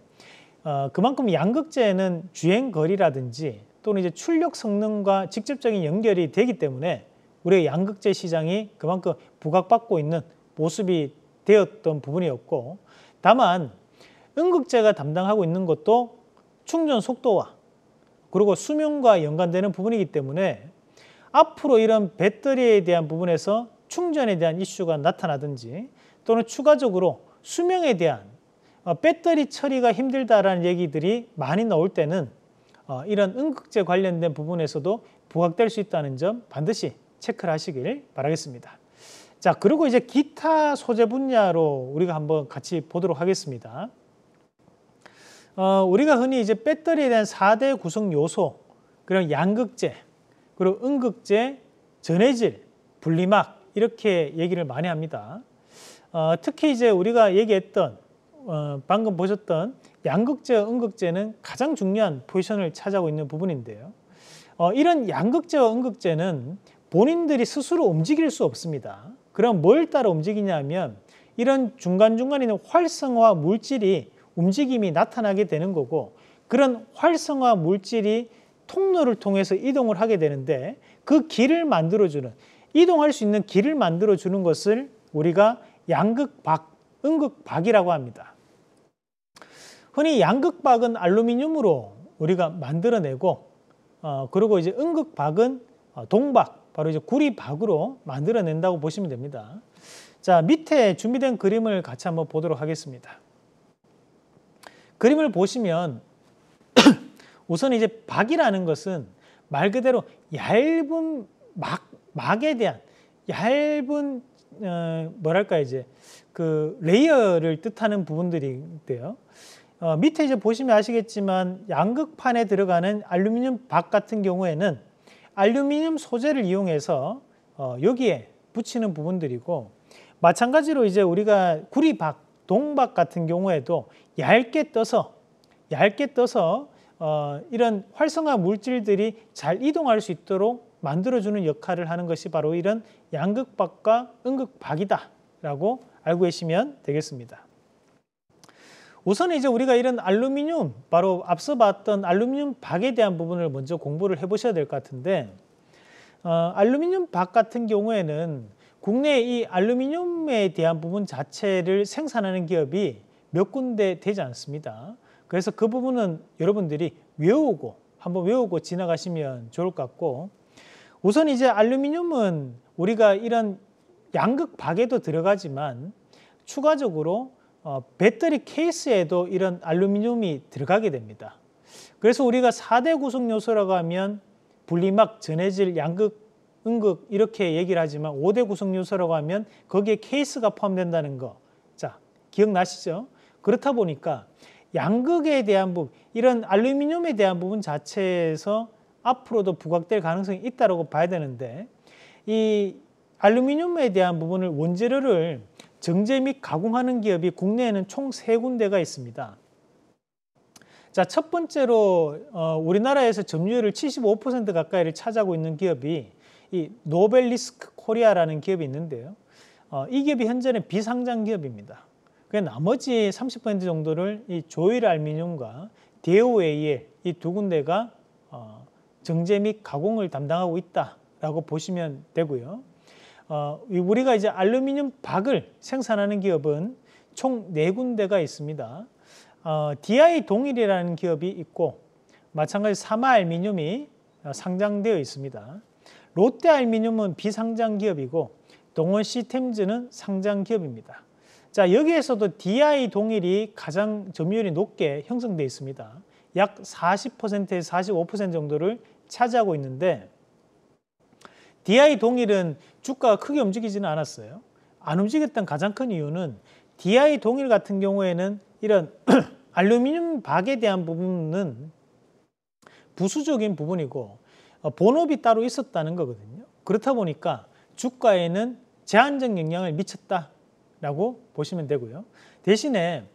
어, 그만큼 양극재는 주행 거리라든지 또는 이제 출력 성능과 직접적인 연결이 되기 때문에 우리의 양극재 시장이 그만큼 부각받고 있는 모습이 되었던 부분이었고 다만 응극재가 담당하고 있는 것도 충전 속도와 그리고 수명과 연관되는 부분이기 때문에 앞으로 이런 배터리에 대한 부분에서 충전에 대한 이슈가 나타나든지 또는 추가적으로 수명에 대한 어, 배터리 처리가 힘들다라는 얘기들이 많이 나올 때는 어, 이런 응급제 관련된 부분에서도 부각될 수 있다는 점 반드시 체크를 하시길 바라겠습니다. 자, 그리고 이제 기타 소재 분야로 우리가 한번 같이 보도록 하겠습니다. 어, 우리가 흔히 이제 배터리에 대한 4대 구성 요소, 그런 양극재, 그리고 응극재 전해질, 분리막, 이렇게 얘기를 많이 합니다. 어, 특히 이제 우리가 얘기했던 어, 방금 보셨던 양극재, 음극재는 가장 중요한 포지션을 차지하고 있는 부분인데요. 어, 이런 양극재와 음극재는 본인들이 스스로 움직일 수 없습니다. 그럼 뭘 따라 움직이냐면 이런 중간중간에 있는 활성화 물질이 움직임이 나타나게 되는 거고 그런 활성화 물질이 통로를 통해서 이동을 하게 되는데 그 길을 만들어주는 이동할 수 있는 길을 만들어 주는 것을 우리가 양극박, 음극박이라고 합니다. 흔히 양극박은 알루미늄으로 우리가 만들어내고 어, 그리고 이제 음극박은 어, 동박, 바로 이제 구리박으로 만들어낸다고 보시면 됩니다. 자, 밑에 준비된 그림을 같이 한번 보도록 하겠습니다. 그림을 보시면 우선 이제 박이라는 것은 말 그대로 얇은 막 막에 대한 얇은 어, 뭐랄까 이제 그 레이어를 뜻하는 부분들인데요. 어, 밑에 이제 보시면 아시겠지만 양극판에 들어가는 알루미늄 박 같은 경우에는 알루미늄 소재를 이용해서 어, 여기에 붙이는 부분들이고 마찬가지로 이제 우리가 구리박, 동박 같은 경우에도 얇게 떠서 얇게 떠서 어, 이런 활성화 물질들이 잘 이동할 수 있도록 만들어주는 역할을 하는 것이 바로 이런 양극박과 음극박이다라고 알고 계시면 되겠습니다. 우선 이제 우리가 이런 알루미늄, 바로 앞서 봤던 알루미늄 박에 대한 부분을 먼저 공부를 해보셔야 될 것 같은데 어, 알루미늄 박 같은 경우에는 국내 이 알루미늄에 대한 부분 자체를 생산하는 기업이 몇 군데 되지 않습니다. 그래서 그 부분은 여러분들이 외우고 한번 외우고 지나가시면 좋을 것 같고 우선 이제 알루미늄은 우리가 이런 양극 박에도 들어가지만 추가적으로 어, 배터리 케이스에도 이런 알루미늄이 들어가게 됩니다. 그래서 우리가 4대 구성 요소라고 하면 분리막, 전해질, 양극, 음극 이렇게 얘기를 하지만 5대 구성 요소라고 하면 거기에 케이스가 포함된다는 거. 자, 기억나시죠? 그렇다 보니까 양극에 대한 부분, 이런 알루미늄에 대한 부분 자체에서 앞으로도 부각될 가능성이 있다고 봐야 되는데 이 알루미늄에 대한 부분을 원재료를 정제 및 가공하는 기업이 국내에는 총 세군데가 있습니다. 자, 첫 번째로 어, 우리나라에서 점유율을 75% 가까이를 차지하고 있는 기업이 이 노벨리스크 코리아라는 기업이 있는데요. 어, 이 기업이 현재는 비상장 기업입니다. 그 나머지 30% 정도를 이 조일 알미늄과 루 d o 이의이 두 군데가 어, 정제 및 가공을 담당하고 있다라고 보시면 되고요. 어, 우리가 이제 알루미늄 박을 생산하는 기업은 총 네 군데가 있습니다. 어, DI 동일이라는 기업이 있고 마찬가지 사마 알미늄이 루 어, 상장되어 있습니다. 롯데 알미늄은 루 비상장 기업이고 동원 시스템즈는 상장 기업입니다. 자 여기에서도 DI 동일이 가장 점유율이 높게 형성돼 있습니다. 약 40%에서 45% 정도를 차지하고 있는데 DI 동일은 주가가 크게 움직이지는 않았어요. 안 움직였던 가장 큰 이유는 DI 동일 같은 경우에는 이런 알루미늄 박에 대한 부분은 부수적인 부분이고 어, 본업이 따로 있었다는 거거든요. 그렇다 보니까 주가에는 제한적 영향을 미쳤다라고 보시면 되고요. 대신에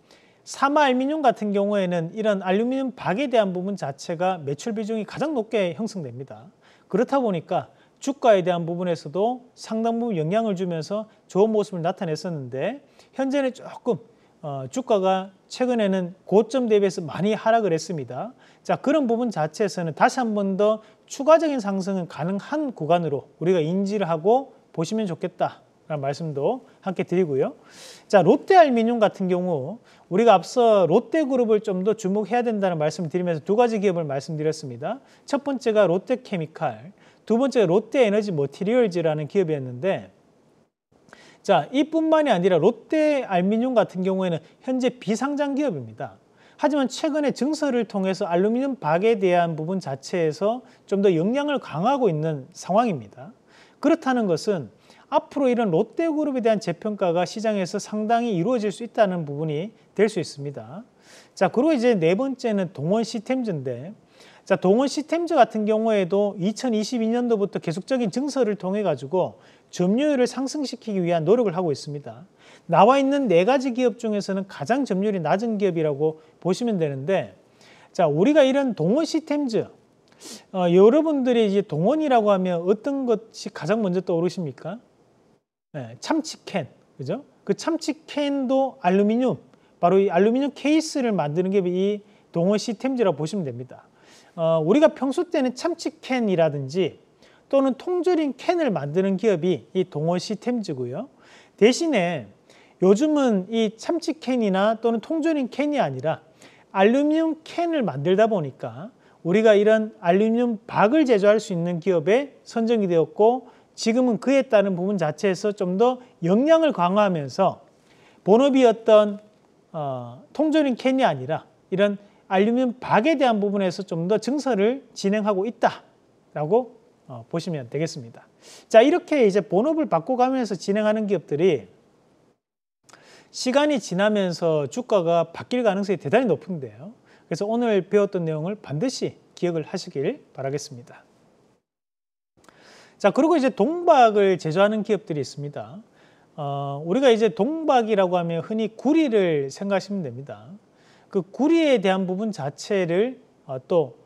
사마 알루미늄 같은 경우에는 이런 알루미늄 박에 대한 부분 자체가 매출 비중이 가장 높게 형성됩니다. 그렇다 보니까 주가에 대한 부분에서도 상당 부분 영향을 주면서 좋은 모습을 나타냈었는데 현재는 조금 어, 주가가 최근에는 고점 대비해서 많이 하락을 했습니다. 자 그런 부분 자체에서는 다시 한 번 더 추가적인 상승은 가능한 구간으로 우리가 인지를 하고 보시면 좋겠다. 라는 말씀도 함께 드리고요. 자, 롯데알미늄 같은 경우 우리가 앞서 롯데그룹을 좀 더 주목해야 된다는 말씀을 드리면서 두 가지 기업을 말씀드렸습니다. 첫 번째가 롯데케미칼, 두 번째가 롯데에너지 머티리얼즈라는 기업이었는데 자, 이뿐만이 아니라 롯데알미늄 같은 경우에는 현재 비상장 기업입니다. 하지만 최근에 증설을 통해서 알루미늄 박에 대한 부분 자체에서 좀 더 역량을 강화하고 있는 상황입니다. 그렇다는 것은 앞으로 이런 롯데그룹에 대한 재평가가 시장에서 상당히 이루어질 수 있다는 부분이 될 수 있습니다. 자, 그리고 이제 네 번째는 동원 시스템즈인데 자, 동원 시스템즈 같은 경우에도 2022년도부터 계속적인 증설을 통해 가지고 점유율을 상승시키기 위한 노력을 하고 있습니다. 나와 있는 네 가지 기업 중에서는 가장 점유율이 낮은 기업이라고 보시면 되는데 자, 우리가 이런 동원 시스템즈 어, 여러분들이 이제 동원이라고 하면 어떤 것이 가장 먼저 떠오르십니까? 예, 참치캔, 그죠? 그 참치캔도 알루미늄, 바로 이 알루미늄 케이스를 만드는 게 이 동원 시스템즈라고 보시면 됩니다. 어, 우리가 평소 때는 참치캔이라든지 또는 통조림 캔을 만드는 기업이 이 동원 시스템즈고요. 대신에 요즘은 이 참치캔이나 또는 통조림 캔이 아니라 알루미늄 캔을 만들다 보니까 우리가 이런 알루미늄 박을 제조할 수 있는 기업에 선정이 되었고 지금은 그에 따른 부분 자체에서 좀 더 역량을 강화하면서 본업이 었던 어, 통조림 캔이 아니라 이런 알루미늄 박에 대한 부분에서 좀 더 증설을 진행하고 있다라고 어, 보시면 되겠습니다. 자 이렇게 이제 본업을 바꿔가면서 진행하는 기업들이 시간이 지나면서 주가가 바뀔 가능성이 대단히 높은데요. 그래서 오늘 배웠던 내용을 반드시 기억을 하시길 바라겠습니다. 자, 그리고 이제 동박을 제조하는 기업들이 있습니다. 어, 우리가 이제 동박이라고 하면 흔히 구리를 생각하시면 됩니다. 그 구리에 대한 부분 자체를 어, 또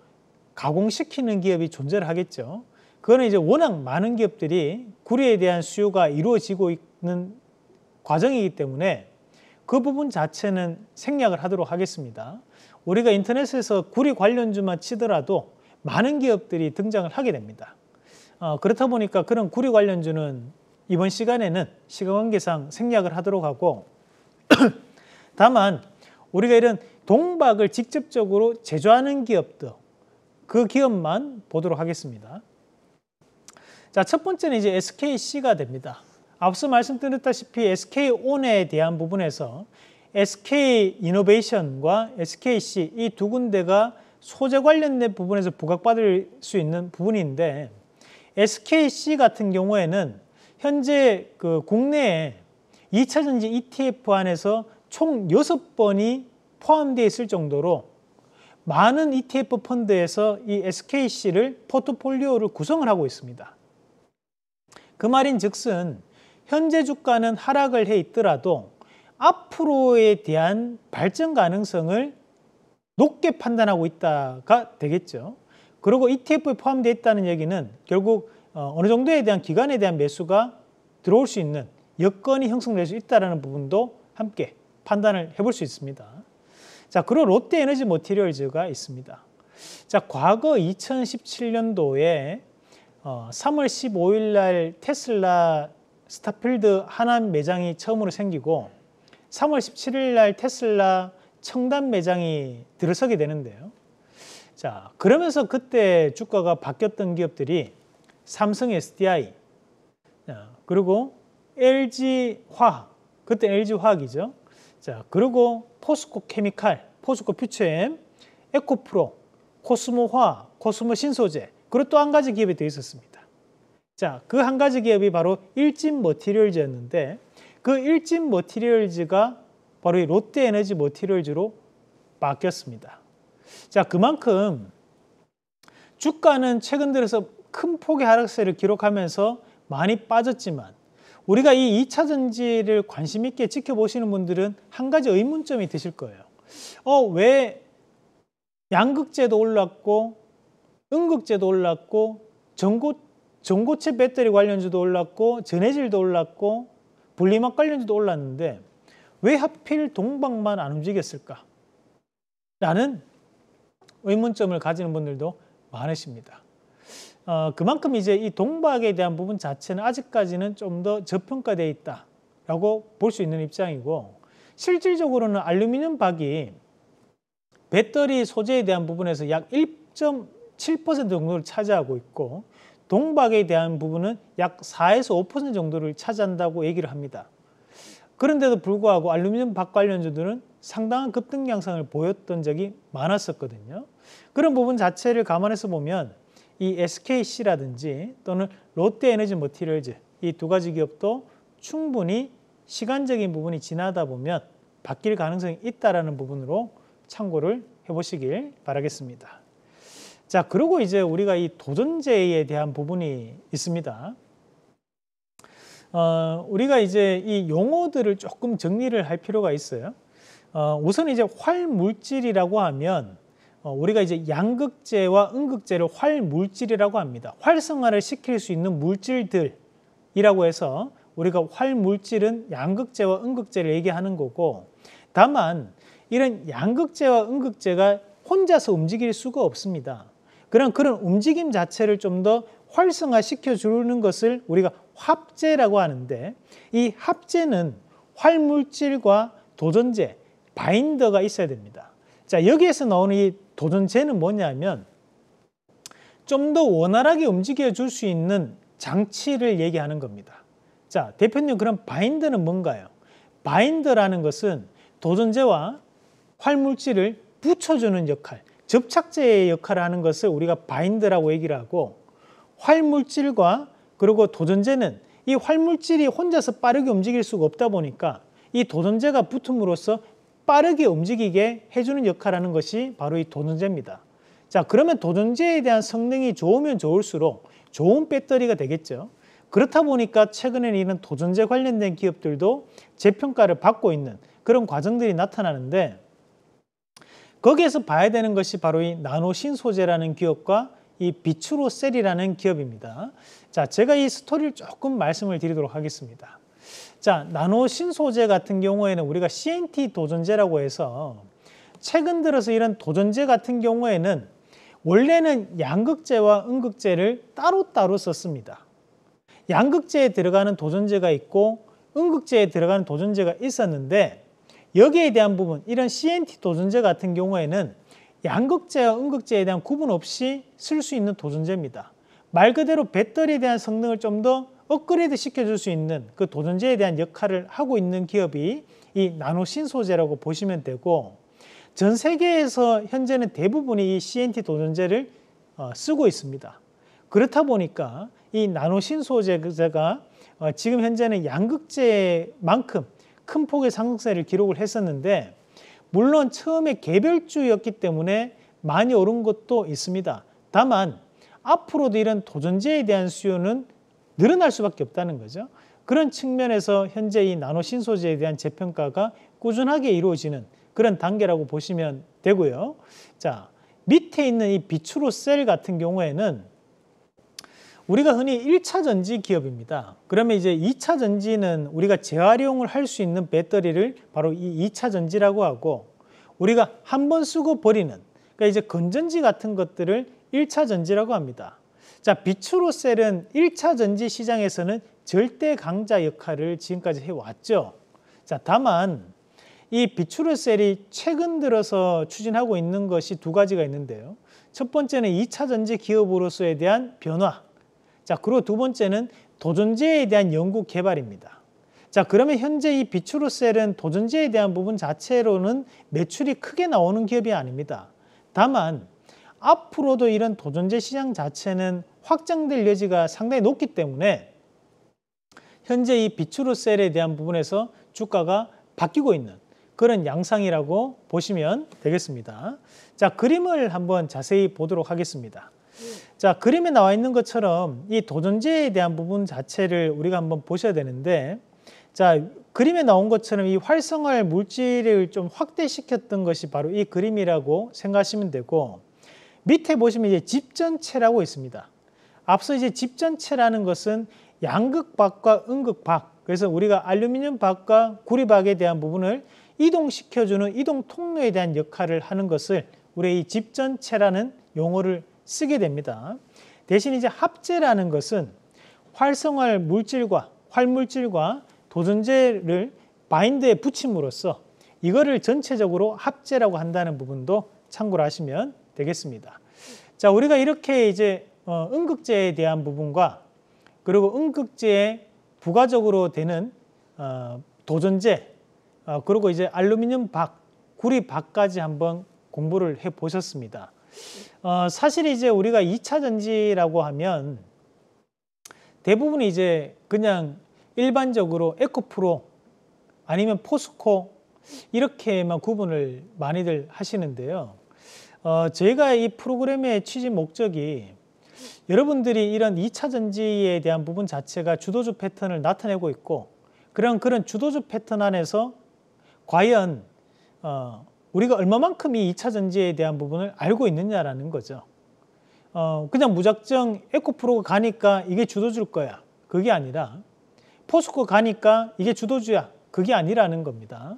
가공시키는 기업이 존재를 하겠죠. 그거는 이제 워낙 많은 기업들이 구리에 대한 수요가 이루어지고 있는 과정이기 때문에 그 부분 자체는 생략을 하도록 하겠습니다. 우리가 인터넷에서 구리 관련주만 치더라도 많은 기업들이 등장을 하게 됩니다. 어, 그렇다 보니까 그런 구류 관련주는 이번 시간에는 시간 관계상 생략을 하도록 하고 다만 우리가 이런 동박을 직접적으로 제조하는 기업들 그 기업만 보도록 하겠습니다. 자, 첫 번째는 이제 SKC가 됩니다. 앞서 말씀드렸다시피 SK온에 대한 부분에서 SK 이노베이션과 SKC 이 두 군데가 소재 관련된 부분에서 부각받을 수 있는 부분인데 SKC 같은 경우에는 현재 그 국내에 2차전지 ETF 안에서 총 6번이 포함되어 있을 정도로 많은 ETF 펀드에서 이 SKC를 포트폴리오를 구성을 하고 있습니다. 그 말인 즉슨 현재 주가는 하락을 해 있더라도 앞으로에 대한 발전 가능성을 높게 판단하고 있다가 되겠죠. 그리고 ETF에 포함되어 있다는 얘기는 결국 어, 어느 정도에 대한 기간에 대한 매수가 들어올 수 있는 여건이 형성될 수 있다는 부분도 함께 판단을 해볼 수 있습니다. 자, 그리고 롯데에너지 모티리얼즈가 있습니다. 자, 과거 2017년도에 3월 15일 날 테슬라 스타필드 하남 매장이 처음으로 생기고 3월 17일 날 테슬라 청담 매장이 들어서게 되는데요. 자, 그러면서 그때 주가가 바뀌었던 기업들이 삼성 SDI, 그리고 LG 화학, 그때 LG 화학이죠. 자, 그리고 포스코 케미칼, 포스코 퓨처엠, 에코프로, 코스모 화, 코스모 신소재, 그리고 또 한 가지 기업이 되어 있었습니다. 자, 그 한 가지 기업이 바로 일진 머티리얼즈였는데 그 일진 머티리얼즈가 바로 이 롯데에너지 머티리얼즈로 바뀌었습니다. 자, 그만큼 주가는 최근 들어서 큰 폭의 하락세를 기록하면서 많이 빠졌지만 우리가 이 2차 전지를 관심 있게 지켜보시는 분들은 한 가지 의문점이 드실 거예요. 어, 왜 양극재도 올랐고 음극재도 올랐고 전고, 전고체 배터리 관련주도 올랐고 전해질도 올랐고 분리막 관련주도 올랐는데 왜 하필 동방만 안 움직였을까? 라는 의문점을 가지는 분들도 많으십니다. 어, 그만큼 이제 이 동박에 대한 부분 자체는 아직까지는 좀 더 저평가되어 있다라고 볼 수 있는 입장이고 실질적으로는 알루미늄 박이 배터리 소재에 대한 부분에서 약 1.7% 정도를 차지하고 있고 동박에 대한 부분은 약 4에서 5% 정도를 차지한다고 얘기를 합니다. 그런데도 불구하고 알루미늄 박 관련주들은 상당한 급등 양상을 보였던 적이 많았었거든요. 그런 부분 자체를 감안해서 보면 이 SKC라든지 또는 롯데에너지머티리얼즈 이 두 가지 기업도 충분히 시간적인 부분이 지나다 보면 바뀔 가능성이 있다라는 부분으로 참고를 해보시길 바라겠습니다. 자, 그리고 이제 우리가 이 도전제에 대한 부분이 있습니다. 어, 우리가 이제 이 용어들을 조금 정리를 할 필요가 있어요. 어, 우선 이제 활물질이라고 하면 어, 우리가 이제 양극재와 음극재를 활물질이라고 합니다. 활성화를 시킬 수 있는 물질들이라고 해서 우리가 활물질은 양극재와 음극재를 얘기하는 거고 다만 이런 양극재와 음극재가 혼자서 움직일 수가 없습니다. 그런 그런 움직임 자체를 좀 더 활성화시켜 주는 것을 우리가 합재라고 하는데 이 합재는 활물질과 도전재 바인더가 있어야 됩니다. 자, 여기에서 나오는 이 도전제는 뭐냐면 좀 더 원활하게 움직여 줄 수 있는 장치를 얘기하는 겁니다. 자, 대표님 그럼 바인더는 뭔가요? 바인더라는 것은 도전제와 활물질을 붙여주는 역할, 접착제의 역할을 하는 것을 우리가 바인더라고 얘기를 하고 활물질과 그리고 도전제는 이 활물질이 혼자서 빠르게 움직일 수가 없다 보니까 이 도전제가 붙음으로써 빠르게 움직이게 해주는 역할하는 것이 바로 이 도전제입니다. 자 그러면 도전제에 대한 성능이 좋으면 좋을수록 좋은 배터리가 되겠죠. 그렇다 보니까 최근에는 이런 도전제 관련된 기업들도 재평가를 받고 있는 그런 과정들이 나타나는데 거기에서 봐야 되는 것이 바로 이 나노신 소재라는 기업과 이 비추로셀이라는 기업입니다. 자, 제가 이 스토리를 조금 말씀을 드리도록 하겠습니다. 자, 나노 신소재 같은 경우에는 우리가 CNT 도전제라고 해서 최근 들어서 이런 도전제 같은 경우에는 원래는 양극재와 음극재를 따로따로 썼습니다. 양극재에 들어가는 도전제가 있고 음극재에 들어가는 도전제가 있었는데 여기에 대한 부분, 이런 CNT 도전제 같은 경우에는 양극재와 음극재에 대한 구분 없이 쓸 수 있는 도전제입니다. 말 그대로 배터리에 대한 성능을 좀더 업그레이드 시켜줄 수 있는 그 도전제에 대한 역할을 하고 있는 기업이 이 나노신소재라고 보시면 되고 전 세계에서 현재는 대부분이 이 CNT 도전제를 어, 쓰고 있습니다. 그렇다 보니까 이 나노신소재가 어, 지금 현재는 양극재만큼 큰 폭의 상승세를 기록을 했었는데 물론 처음에 개별주였기 때문에 많이 오른 것도 있습니다. 다만 앞으로도 이런 도전제에 대한 수요는 늘어날 수밖에 없다는 거죠. 그런 측면에서 현재 이 나노 신소재에 대한 재평가가 꾸준하게 이루어지는 그런 단계라고 보시면 되고요. 자, 밑에 있는 이 비추로 셀 같은 경우에는 우리가 흔히 1차 전지 기업입니다. 그러면 이제 2차 전지는 우리가 재활용을 할 수 있는 배터리를 바로 이 2차 전지라고 하고 우리가 한 번 쓰고 버리는 그러니까 이제 건전지 같은 것들을 1차 전지라고 합니다. 자, 비추로셀은 1차 전지 시장에서는 절대 강자 역할을 지금까지 해왔죠. 자, 다만 이 비추르셀이 최근 들어서 추진하고 있는 것이 두 가지가 있는데요. 첫 번째는 2차 전지 기업으로서에 대한 변화. 자, 그리고 두 번째는 도전제에 대한 연구 개발입니다. 자, 그러면 현재 이 비추르셀은 도전제에 대한 부분 자체로는 매출이 크게 나오는 기업이 아닙니다. 다만 앞으로도 이런 도전제 시장 자체는 확장될 여지가 상당히 높기 때문에 현재 이 비추르셀에 대한 부분에서 주가가 바뀌고 있는 그런 양상이라고 보시면 되겠습니다. 자, 그림을 한번 자세히 보도록 하겠습니다. 자, 그림에 나와 있는 것처럼 이 도전제에 대한 부분 자체를 우리가 한번 보셔야 되는데 자, 그림에 나온 것처럼 이 활성화할 물질을 좀 확대시켰던 것이 바로 이 그림이라고 생각하시면 되고 밑에 보시면 이제 집전체라고 있습니다. 앞서 이제 집 전체라는 것은 양극박과 음극박 그래서 우리가 알루미늄 박과 구리박에 대한 부분을 이동시켜주는 이동 통로에 대한 역할을 하는 것을 우리의 집 전체라는 용어를 쓰게 됩니다. 대신 이제 합재라는 것은 활성화 물질과 활물질과 도전제를 바인드에 붙임으로써 이거를 전체적으로 합재라고 한다는 부분도 참고를 하시면 되겠습니다. 자, 우리가 이렇게 이제 어, 응급제에 대한 부분과 그리고 응급제에 부가적으로 되는 어, 도전제 어, 그리고 이제 알루미늄 박, 구리 박까지 한번 공부를 해 보셨습니다. 사실 이제 우리가 2차 전지라고 하면 대부분 이제 그냥 일반적으로 에코프로 아니면 포스코 이렇게만 구분을 많이들 하시는데요. 어, 저희가 이 프로그램의 취지 목적이 여러분들이 이런 2차 전지에 대한 부분 자체가 주도주 패턴을 나타내고 있고 그런 그런 주도주 패턴 안에서 과연 어, 우리가 얼마만큼 이 2차 전지에 대한 부분을 알고 있느냐라는 거죠. 어, 그냥 무작정 에코프로가 가니까 이게 주도줄 거야. 그게 아니라 포스코 가니까 이게 주도주야. 그게 아니라는 겁니다.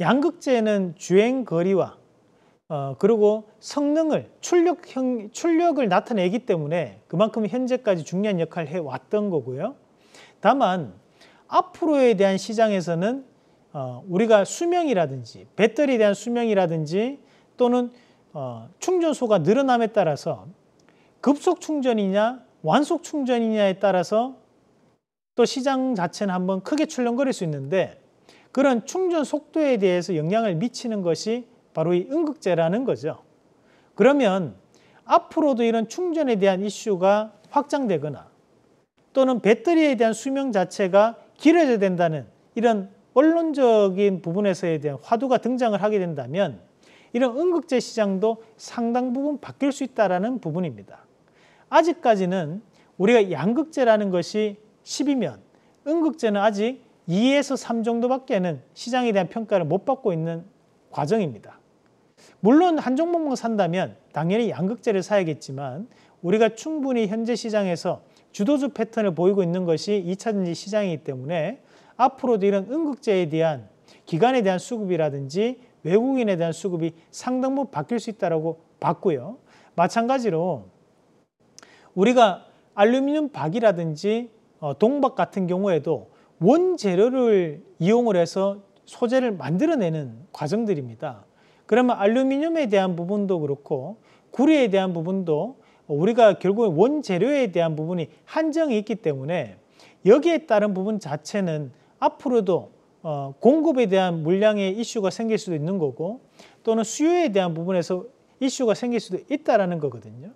양극재는 주행 거리와 어, 그리고 성능을 출력형, 출력을 나타내기 때문에 그만큼 현재까지 중요한 역할을 해왔던 거고요. 다만 앞으로에 대한 시장에서는 어, 우리가 수명이라든지 배터리에 대한 수명이라든지 또는 어, 충전소가 늘어남에 따라서 급속 충전이냐 완속 충전이냐에 따라서 또 시장 자체는 한번 크게 출렁거릴 수 있는데 그런 충전 속도에 대해서 영향을 미치는 것이 바로 이응급제라는 거죠. 그러면 앞으로도 이런 충전에 대한 이슈가 확장되거나 또는 배터리에 대한 수명 자체가 길어져야 된다는 이런 언론적인 부분에서에 대한 화두가 등장을 하게 된다면 이런 응급제 시장도 상당 부분 바뀔 수 있다는 부분입니다. 아직까지는 우리가 양극제라는 것이 10이면 응극제는 아직 2에서 3 정도밖에는 시장에 대한 평가를 못 받고 있는 과정입니다. 물론 한 종목만 산다면 당연히 양극재를 사야겠지만 우리가 충분히 현재 시장에서 주도주 패턴을 보이고 있는 것이 2차전지 시장이기 때문에 앞으로도 이런 응극재에 대한 기관에 대한 수급이라든지 외국인에 대한 수급이 상당 부분 바뀔 수 있다고 봤고요. 마찬가지로 우리가 알루미늄 박이라든지 어, 동박 같은 경우에도 원재료를 이용을 해서 소재를 만들어내는 과정들입니다. 그러면 알루미늄에 대한 부분도 그렇고 구리에 대한 부분도 우리가 결국 원재료에 대한 부분이 한정이 있기 때문에 여기에 따른 부분 자체는 앞으로도 어, 공급에 대한 물량의 이슈가 생길 수도 있는 거고 또는 수요에 대한 부분에서 이슈가 생길 수도 있다라는 거거든요.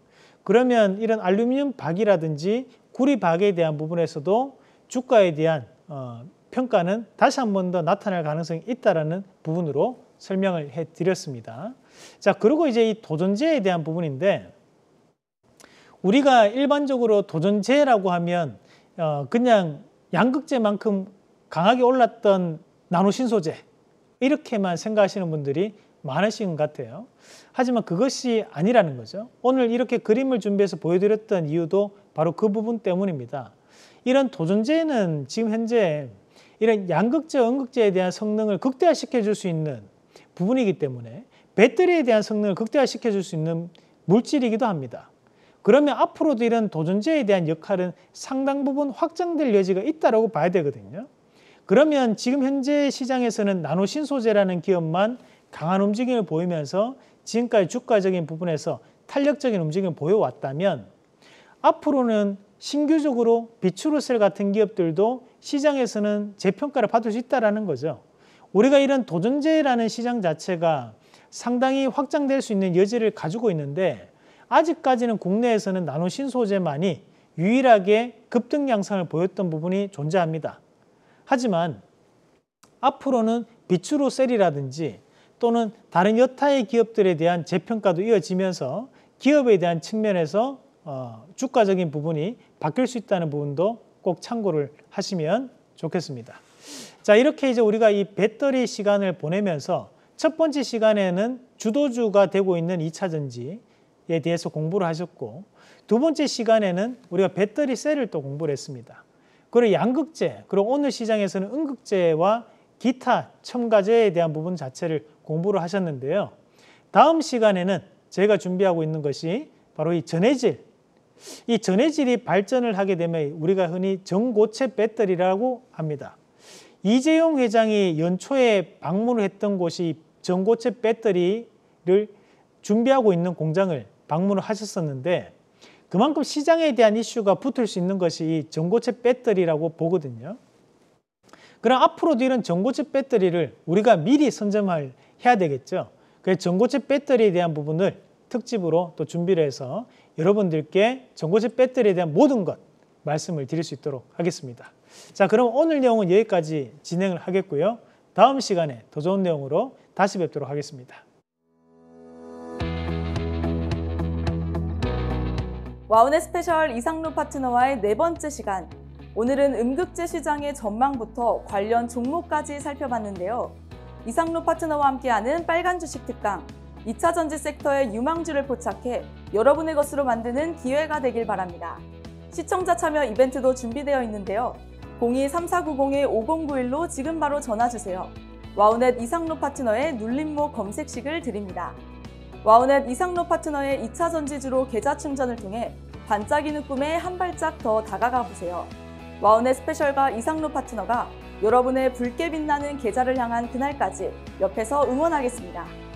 그러면 이런 알루미늄 박이라든지 구리 박에 대한 부분에서도 주가에 대한 어, 평가는 다시 한 번 더 나타날 가능성이 있다라는 부분으로 설명을 해 드렸습니다. 자, 그리고 이제 이 도전제에 대한 부분인데 우리가 일반적으로 도전제라고 하면 어, 그냥 양극제만큼 강하게 올랐던 나노신소재 이렇게만 생각하시는 분들이 많으신 것 같아요. 하지만 그것이 아니라는 거죠. 오늘 이렇게 그림을 준비해서 보여드렸던 이유도 바로 그 부분 때문입니다. 이런 도전제는 지금 현재 이런 양극제음극제에 대한 성능을 극대화시켜 줄 수 있는 부분이기 때문에 배터리에 대한 성능을 극대화시켜 줄수 있는 물질이기도 합니다. 그러면 앞으로도 이런 도전제에 대한 역할은 상당 부분 확장될 여지가 있다고 봐야 되거든요. 그러면 지금 현재 시장에서는 나노신소재라는 기업만 강한 움직임을 보이면서 지금까지 주가적인 부분에서 탄력적인 움직임을 보여왔다면 앞으로는 신규적으로 비추르셀 같은 기업들도 시장에서는 재평가를 받을 수 있다는 거죠. 우리가 이런 도전제라는 시장 자체가 상당히 확장될 수 있는 여지를 가지고 있는데 아직까지는 국내에서는 나노신 소재만이 유일하게 급등 양상을 보였던 부분이 존재합니다. 하지만 앞으로는 비추로 셀이라든지 또는 다른 여타의 기업들에 대한 재평가도 이어지면서 기업에 대한 측면에서 어, 주가적인 부분이 바뀔 수 있다는 부분도 꼭 참고를 하시면 좋겠습니다. 자, 이렇게 이제 우리가 이 배터리 시간을 보내면서 첫 번째 시간에는 주도주가 되고 있는 2차전지에 대해서 공부를 하셨고 두 번째 시간에는 우리가 배터리 셀을 또 공부를 했습니다. 그리고 양극재, 그리고 오늘 시장에서는 음극재와 기타 첨가제에 대한 부분 자체를 공부를 하셨는데요. 다음 시간에는 제가 준비하고 있는 것이 바로 이 전해질. 이 전해질이 발전을 하게 되면 우리가 흔히 전고체 배터리라고 합니다. 이재용 회장이 연초에 방문을 했던 곳이 전고체 배터리를 준비하고 있는 공장을 방문을 하셨었는데 그만큼 시장에 대한 이슈가 붙을 수 있는 것이 전고체 배터리라고 보거든요. 그럼 앞으로도 이런 전고체 배터리를 우리가 미리 선점을 해야 되겠죠. 그래서 전고체 배터리에 대한 부분을 특집으로 또 준비를 해서 여러분들께 전고체 배터리에 대한 모든 것 말씀을 드릴 수 있도록 하겠습니다. 자, 그럼 오늘 내용은 여기까지 진행을 하겠고요. 다음 시간에 더 좋은 내용으로 다시 뵙도록 하겠습니다. 와우네 스페셜 이상로 파트너와의 네 번째 시간. 오늘은 음극재 시장의 전망부터 관련 종목까지 살펴봤는데요. 이상로 파트너와 함께하는 빨간 주식 특강. 2차 전지 섹터의 유망주를 포착해 여러분의 것으로 만드는 기회가 되길 바랍니다. 시청자 참여 이벤트도 준비되어 있는데요. 02-3490-5091로 지금 바로 전화주세요. 와우넷 이상로 파트너의 눌림목 검색식을 드립니다. 와우넷 이상로 파트너의 2차 전지주로 계좌 충전을 통해 반짝이는 꿈에 한 발짝 더 다가가 보세요. 와우넷 스페셜과 이상로 파트너가 여러분의 붉게 빛나는 계좌를 향한 그날까지 옆에서 응원하겠습니다.